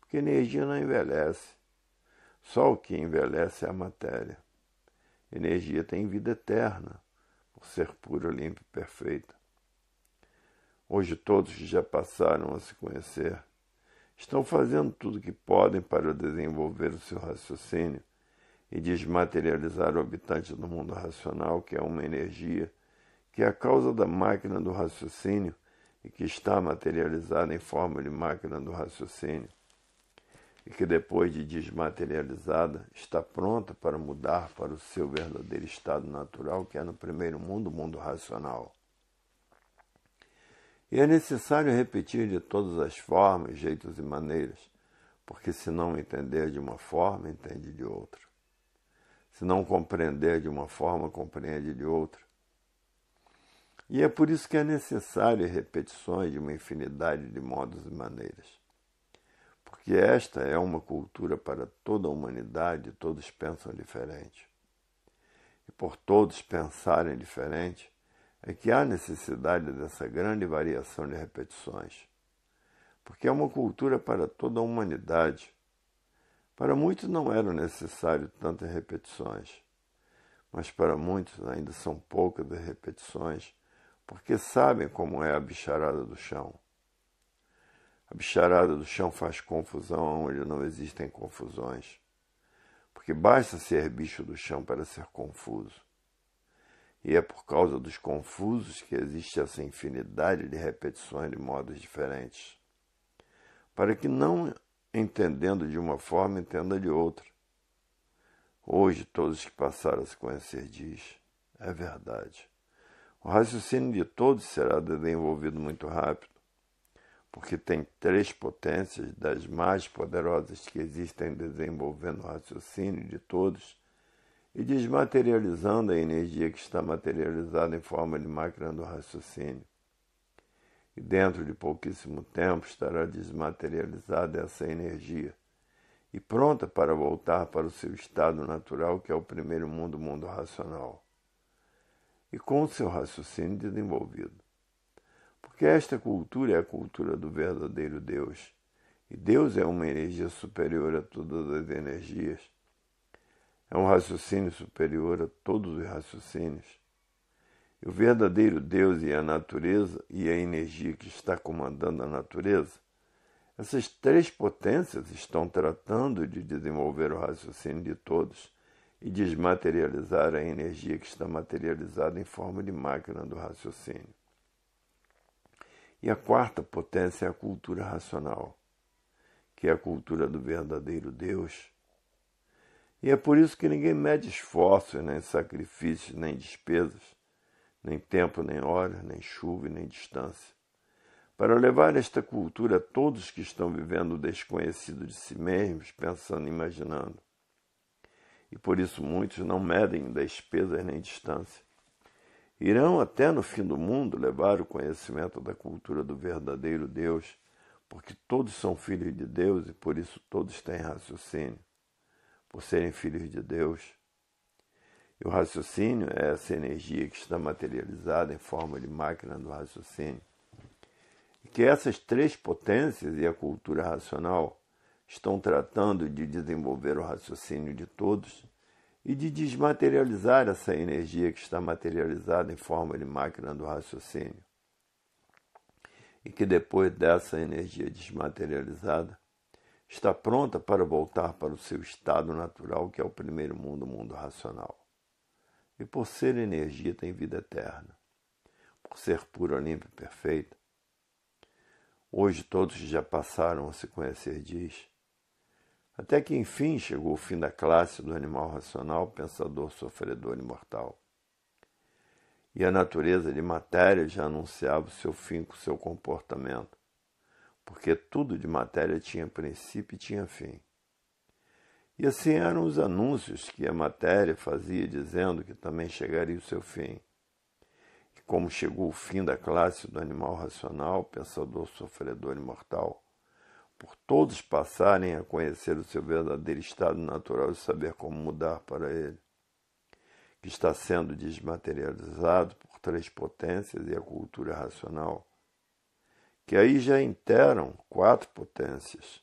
porque energia não envelhece. Só o que envelhece é a matéria. Energia tem vida eterna, por ser pura, limpa e perfeita. Hoje todos já passaram a se conhecer, estão fazendo tudo o que podem para desenvolver o seu raciocínio e desmaterializar o habitante do mundo racional, que é uma energia, que é a causa da máquina do raciocínio e que está materializada em forma de máquina do raciocínio, e que depois de desmaterializada está pronta para mudar para o seu verdadeiro estado natural, que é no primeiro mundo, o mundo racional. E é necessário repetir de todas as formas, jeitos e maneiras, porque se não entender de uma forma, entende de outra. Se não compreender de uma forma, compreende de outra. E é por isso que é necessário repetições de uma infinidade de modos e maneiras. Porque esta é uma cultura para toda a humanidade, todos pensam diferente. E por todos pensarem diferente, é que há necessidade dessa grande variação de repetições, porque é uma cultura para toda a humanidade. Para muitos não eram necessárias tantas repetições, mas para muitos ainda são poucas as repetições, porque sabem como é a bicharada do chão. A bicharada do chão faz confusão onde não existem confusões, porque basta ser bicho do chão para ser confuso. E é por causa dos confusos que existe essa infinidade de repetições de modos diferentes. Para que não entendendo de uma forma entenda de outra. Hoje todos que passaram a se conhecer diz, é verdade. O raciocínio de todos será desenvolvido muito rápido, porque tem três potências das mais poderosas que existem desenvolvendo o raciocínio de todos e desmaterializando a energia que está materializada em forma de máquina do raciocínio. E dentro de pouquíssimo tempo estará desmaterializada essa energia e pronta para voltar para o seu estado natural, que é o primeiro mundo, o mundo racional, e com o seu raciocínio desenvolvido. Porque esta cultura é a cultura do verdadeiro Deus, e Deus é uma energia superior a todas as energias é um raciocínio superior a todos os raciocínios. E o verdadeiro Deus e a natureza e a energia que está comandando a natureza, essas três potências estão tratando de desenvolver o raciocínio de todos e desmaterializar a energia que está materializada em forma de máquina do raciocínio. E a quarta potência é a cultura racional, que é a cultura do verdadeiro Deus e é por isso que ninguém mede esforços, nem sacrifícios, nem despesas, nem tempo, nem hora, nem chuva, nem distância. Para levar esta cultura a todos que estão vivendo o desconhecido de si mesmos, pensando e imaginando. E por isso muitos não medem despesas nem distância irão até no fim do mundo levar o conhecimento da cultura do verdadeiro Deus, porque todos são filhos de Deus e por isso todos têm raciocínio por serem filhos de Deus. E o raciocínio é essa energia que está materializada em forma de máquina do raciocínio. E que essas três potências e a cultura racional estão tratando de desenvolver o raciocínio de todos e de desmaterializar essa energia que está materializada em forma de máquina do raciocínio. E que depois dessa energia desmaterializada, está pronta para voltar para o seu estado natural, que é o primeiro mundo, o mundo racional. E por ser energia, tem vida eterna. Por ser pura, limpa e perfeita. Hoje todos já passaram a se conhecer, diz. Até que enfim chegou o fim da classe do animal racional, pensador, sofredor imortal. E a natureza de matéria já anunciava o seu fim com seu comportamento porque tudo de matéria tinha princípio e tinha fim. E assim eram os anúncios que a matéria fazia, dizendo que também chegaria o seu fim. E como chegou o fim da classe do animal racional, pensador, sofredor e mortal, por todos passarem a conhecer o seu verdadeiro estado natural e saber como mudar para ele, que está sendo desmaterializado por três potências e a cultura racional, que aí já interam quatro potências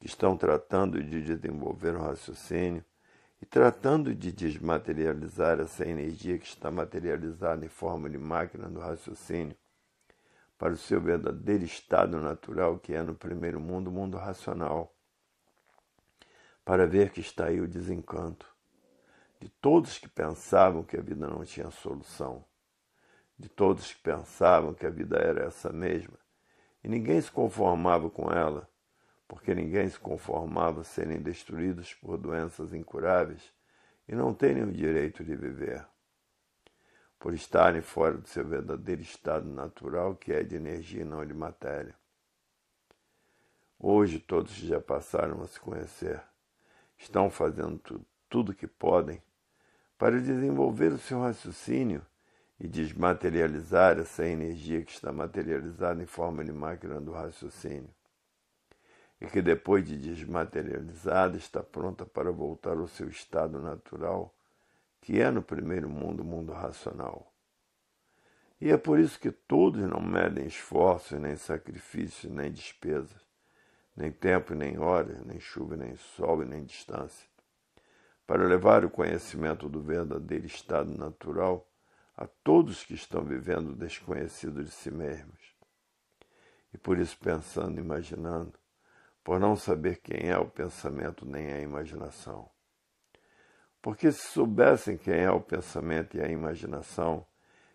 que estão tratando de desenvolver um raciocínio e tratando de desmaterializar essa energia que está materializada em forma de máquina do raciocínio para o seu verdadeiro estado natural, que é no primeiro mundo, o mundo racional, para ver que está aí o desencanto de todos que pensavam que a vida não tinha solução, de todos que pensavam que a vida era essa mesma, e ninguém se conformava com ela, porque ninguém se conformava serem destruídos por doenças incuráveis e não terem o direito de viver. Por estarem fora do seu verdadeiro estado natural, que é de energia e não de matéria. Hoje todos já passaram a se conhecer. Estão fazendo tudo o que podem para desenvolver o seu raciocínio e desmaterializar essa energia que está materializada em forma de máquina do raciocínio, e que depois de desmaterializada está pronta para voltar ao seu estado natural, que é no primeiro mundo o mundo racional. E é por isso que todos não medem esforços, nem sacrifícios, nem despesas, nem tempo, nem horas, nem chuva, nem sol e nem distância, para levar o conhecimento do verdadeiro estado natural a todos que estão vivendo desconhecido de si mesmos. E por isso pensando, imaginando, por não saber quem é o pensamento nem a imaginação. Porque se soubessem quem é o pensamento e a imaginação,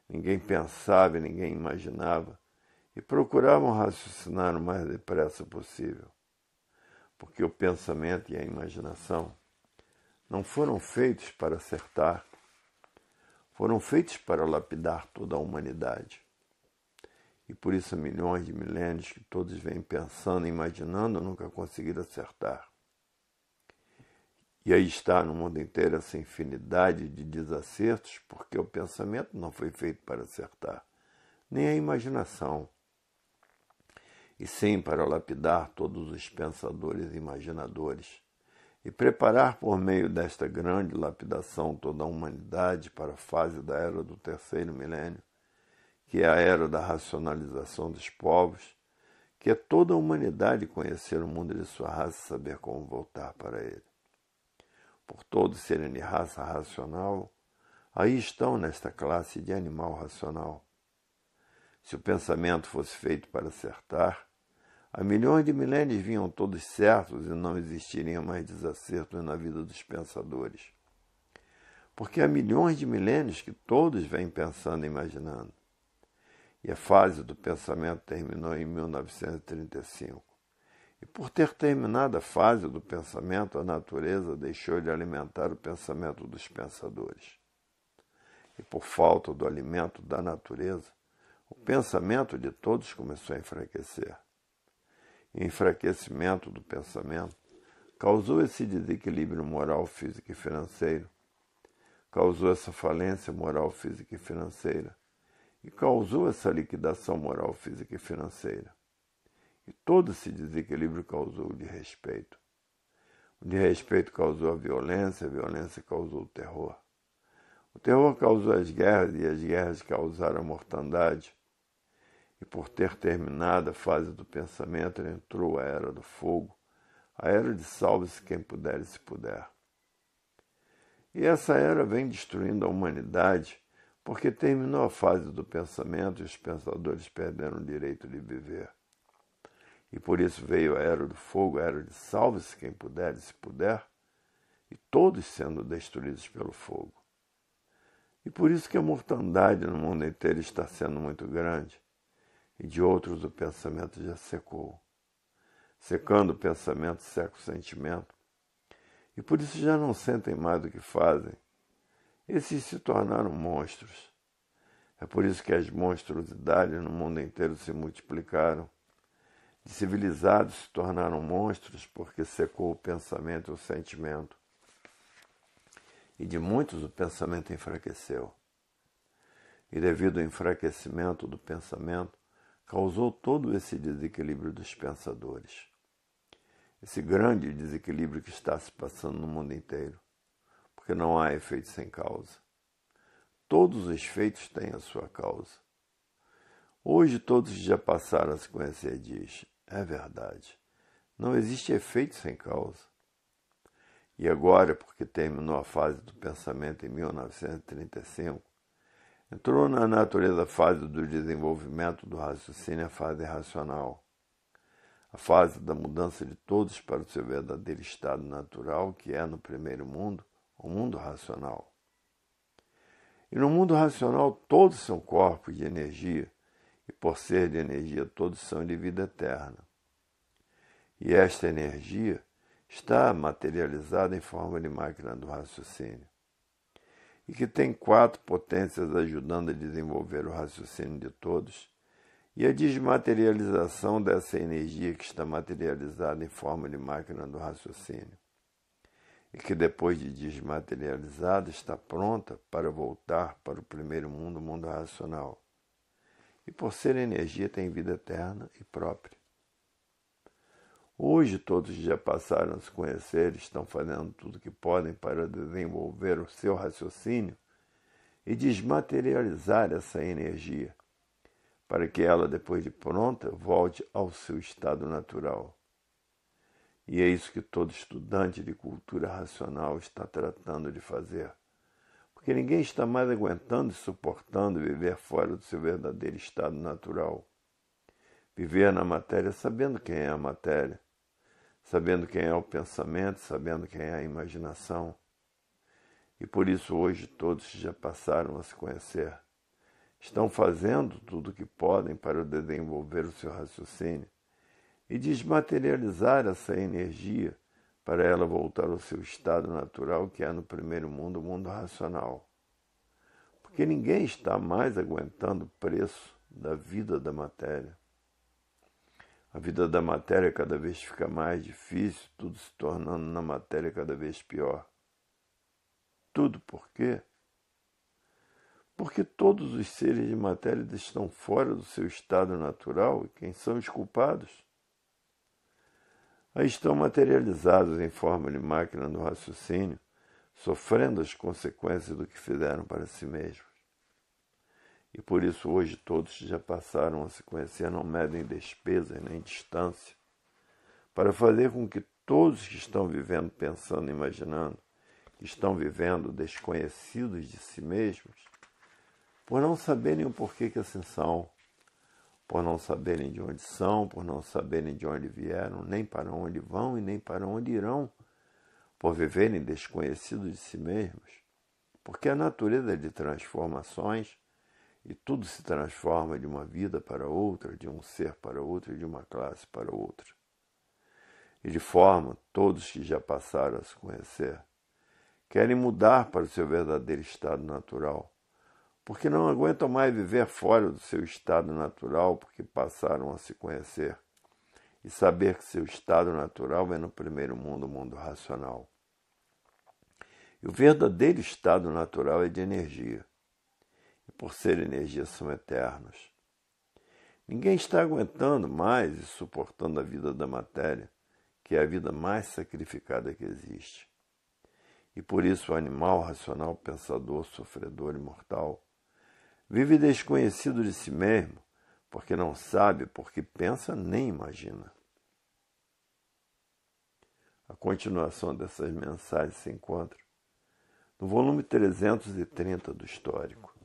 ninguém pensava e ninguém imaginava, e procuravam raciocinar o mais depressa possível. Porque o pensamento e a imaginação não foram feitos para acertar, foram feitos para lapidar toda a humanidade. E por isso milhões de milênios que todos vêm pensando e imaginando nunca conseguiram acertar. E aí está no mundo inteiro essa infinidade de desacertos, porque o pensamento não foi feito para acertar, nem a imaginação. E sim para lapidar todos os pensadores e imaginadores e preparar por meio desta grande lapidação toda a humanidade para a fase da era do terceiro milênio, que é a era da racionalização dos povos, que é toda a humanidade conhecer o mundo de sua raça e saber como voltar para ele. Por todo serem de raça racional, aí estão nesta classe de animal racional. Se o pensamento fosse feito para acertar, Há milhões de milênios vinham todos certos e não existiria mais desacertos na vida dos pensadores. Porque há milhões de milênios que todos vêm pensando e imaginando. E a fase do pensamento terminou em 1935. E por ter terminado a fase do pensamento, a natureza deixou de alimentar o pensamento dos pensadores. E por falta do alimento da natureza, o pensamento de todos começou a enfraquecer enfraquecimento do pensamento, causou esse desequilíbrio moral, físico e financeiro, causou essa falência moral, física e financeira, e causou essa liquidação moral, física e financeira. E todo esse desequilíbrio causou o de respeito. O de respeito causou a violência, a violência causou o terror. O terror causou as guerras e as guerras causaram a mortandade e por ter terminado a fase do pensamento, entrou a era do fogo, a era de salve-se quem puder e se puder. E essa era vem destruindo a humanidade porque terminou a fase do pensamento e os pensadores perderam o direito de viver. E por isso veio a era do fogo, a era de salve-se quem puder e se puder, e todos sendo destruídos pelo fogo. E por isso que a mortandade no mundo inteiro está sendo muito grande, e de outros o pensamento já secou. Secando o pensamento, seca o sentimento, e por isso já não sentem mais do que fazem. Esses se tornaram monstros. É por isso que as monstruosidades no mundo inteiro se multiplicaram. De civilizados se tornaram monstros porque secou o pensamento e o sentimento. E de muitos o pensamento enfraqueceu. E devido ao enfraquecimento do pensamento, causou todo esse desequilíbrio dos pensadores. Esse grande desequilíbrio que está se passando no mundo inteiro, porque não há efeito sem causa. Todos os efeitos têm a sua causa. Hoje todos já passaram a se conhecer, diz. É verdade. Não existe efeito sem causa. E agora, porque terminou a fase do pensamento em 1935, Entrou na natureza a fase do desenvolvimento do raciocínio a fase racional, a fase da mudança de todos para o seu verdadeiro estado natural, que é, no primeiro mundo, o mundo racional. E no mundo racional, todos são corpos de energia, e por ser de energia, todos são de vida eterna. E esta energia está materializada em forma de máquina do raciocínio e que tem quatro potências ajudando a desenvolver o raciocínio de todos, e a desmaterialização dessa energia que está materializada em forma de máquina do raciocínio, e que depois de desmaterializada está pronta para voltar para o primeiro mundo, o mundo racional. E por ser energia tem vida eterna e própria. Hoje todos já passaram a se conhecer, estão fazendo tudo o que podem para desenvolver o seu raciocínio e desmaterializar essa energia, para que ela, depois de pronta, volte ao seu estado natural. E é isso que todo estudante de cultura racional está tratando de fazer. Porque ninguém está mais aguentando e suportando viver fora do seu verdadeiro estado natural. Viver na matéria sabendo quem é a matéria, sabendo quem é o pensamento, sabendo quem é a imaginação. E por isso hoje todos já passaram a se conhecer. Estão fazendo tudo o que podem para desenvolver o seu raciocínio e desmaterializar essa energia para ela voltar ao seu estado natural, que é no primeiro mundo, o mundo racional. Porque ninguém está mais aguentando o preço da vida da matéria. A vida da matéria cada vez fica mais difícil, tudo se tornando na matéria cada vez pior. Tudo por quê? Porque todos os seres de matéria estão fora do seu estado natural e quem são os culpados? Aí estão materializados em forma de máquina do raciocínio, sofrendo as consequências do que fizeram para si mesmos e por isso hoje todos já passaram a se conhecer, não medem despesas nem distância, para fazer com que todos que estão vivendo, pensando, imaginando, estão vivendo desconhecidos de si mesmos, por não saberem o porquê que assim são, por não saberem de onde são, por não saberem de onde vieram, nem para onde vão e nem para onde irão, por viverem desconhecidos de si mesmos, porque a natureza de transformações e tudo se transforma de uma vida para outra, de um ser para outro e de uma classe para outra. E de forma, todos que já passaram a se conhecer querem mudar para o seu verdadeiro estado natural, porque não aguentam mais viver fora do seu estado natural, porque passaram a se conhecer e saber que seu estado natural é no primeiro mundo, o mundo racional. E o verdadeiro estado natural é de energia por ser energia, são eternos. Ninguém está aguentando mais e suportando a vida da matéria, que é a vida mais sacrificada que existe. E por isso o animal racional, pensador, sofredor e mortal, vive desconhecido de si mesmo, porque não sabe, porque pensa nem imagina. A continuação dessas mensagens se encontra no volume 330 do Histórico.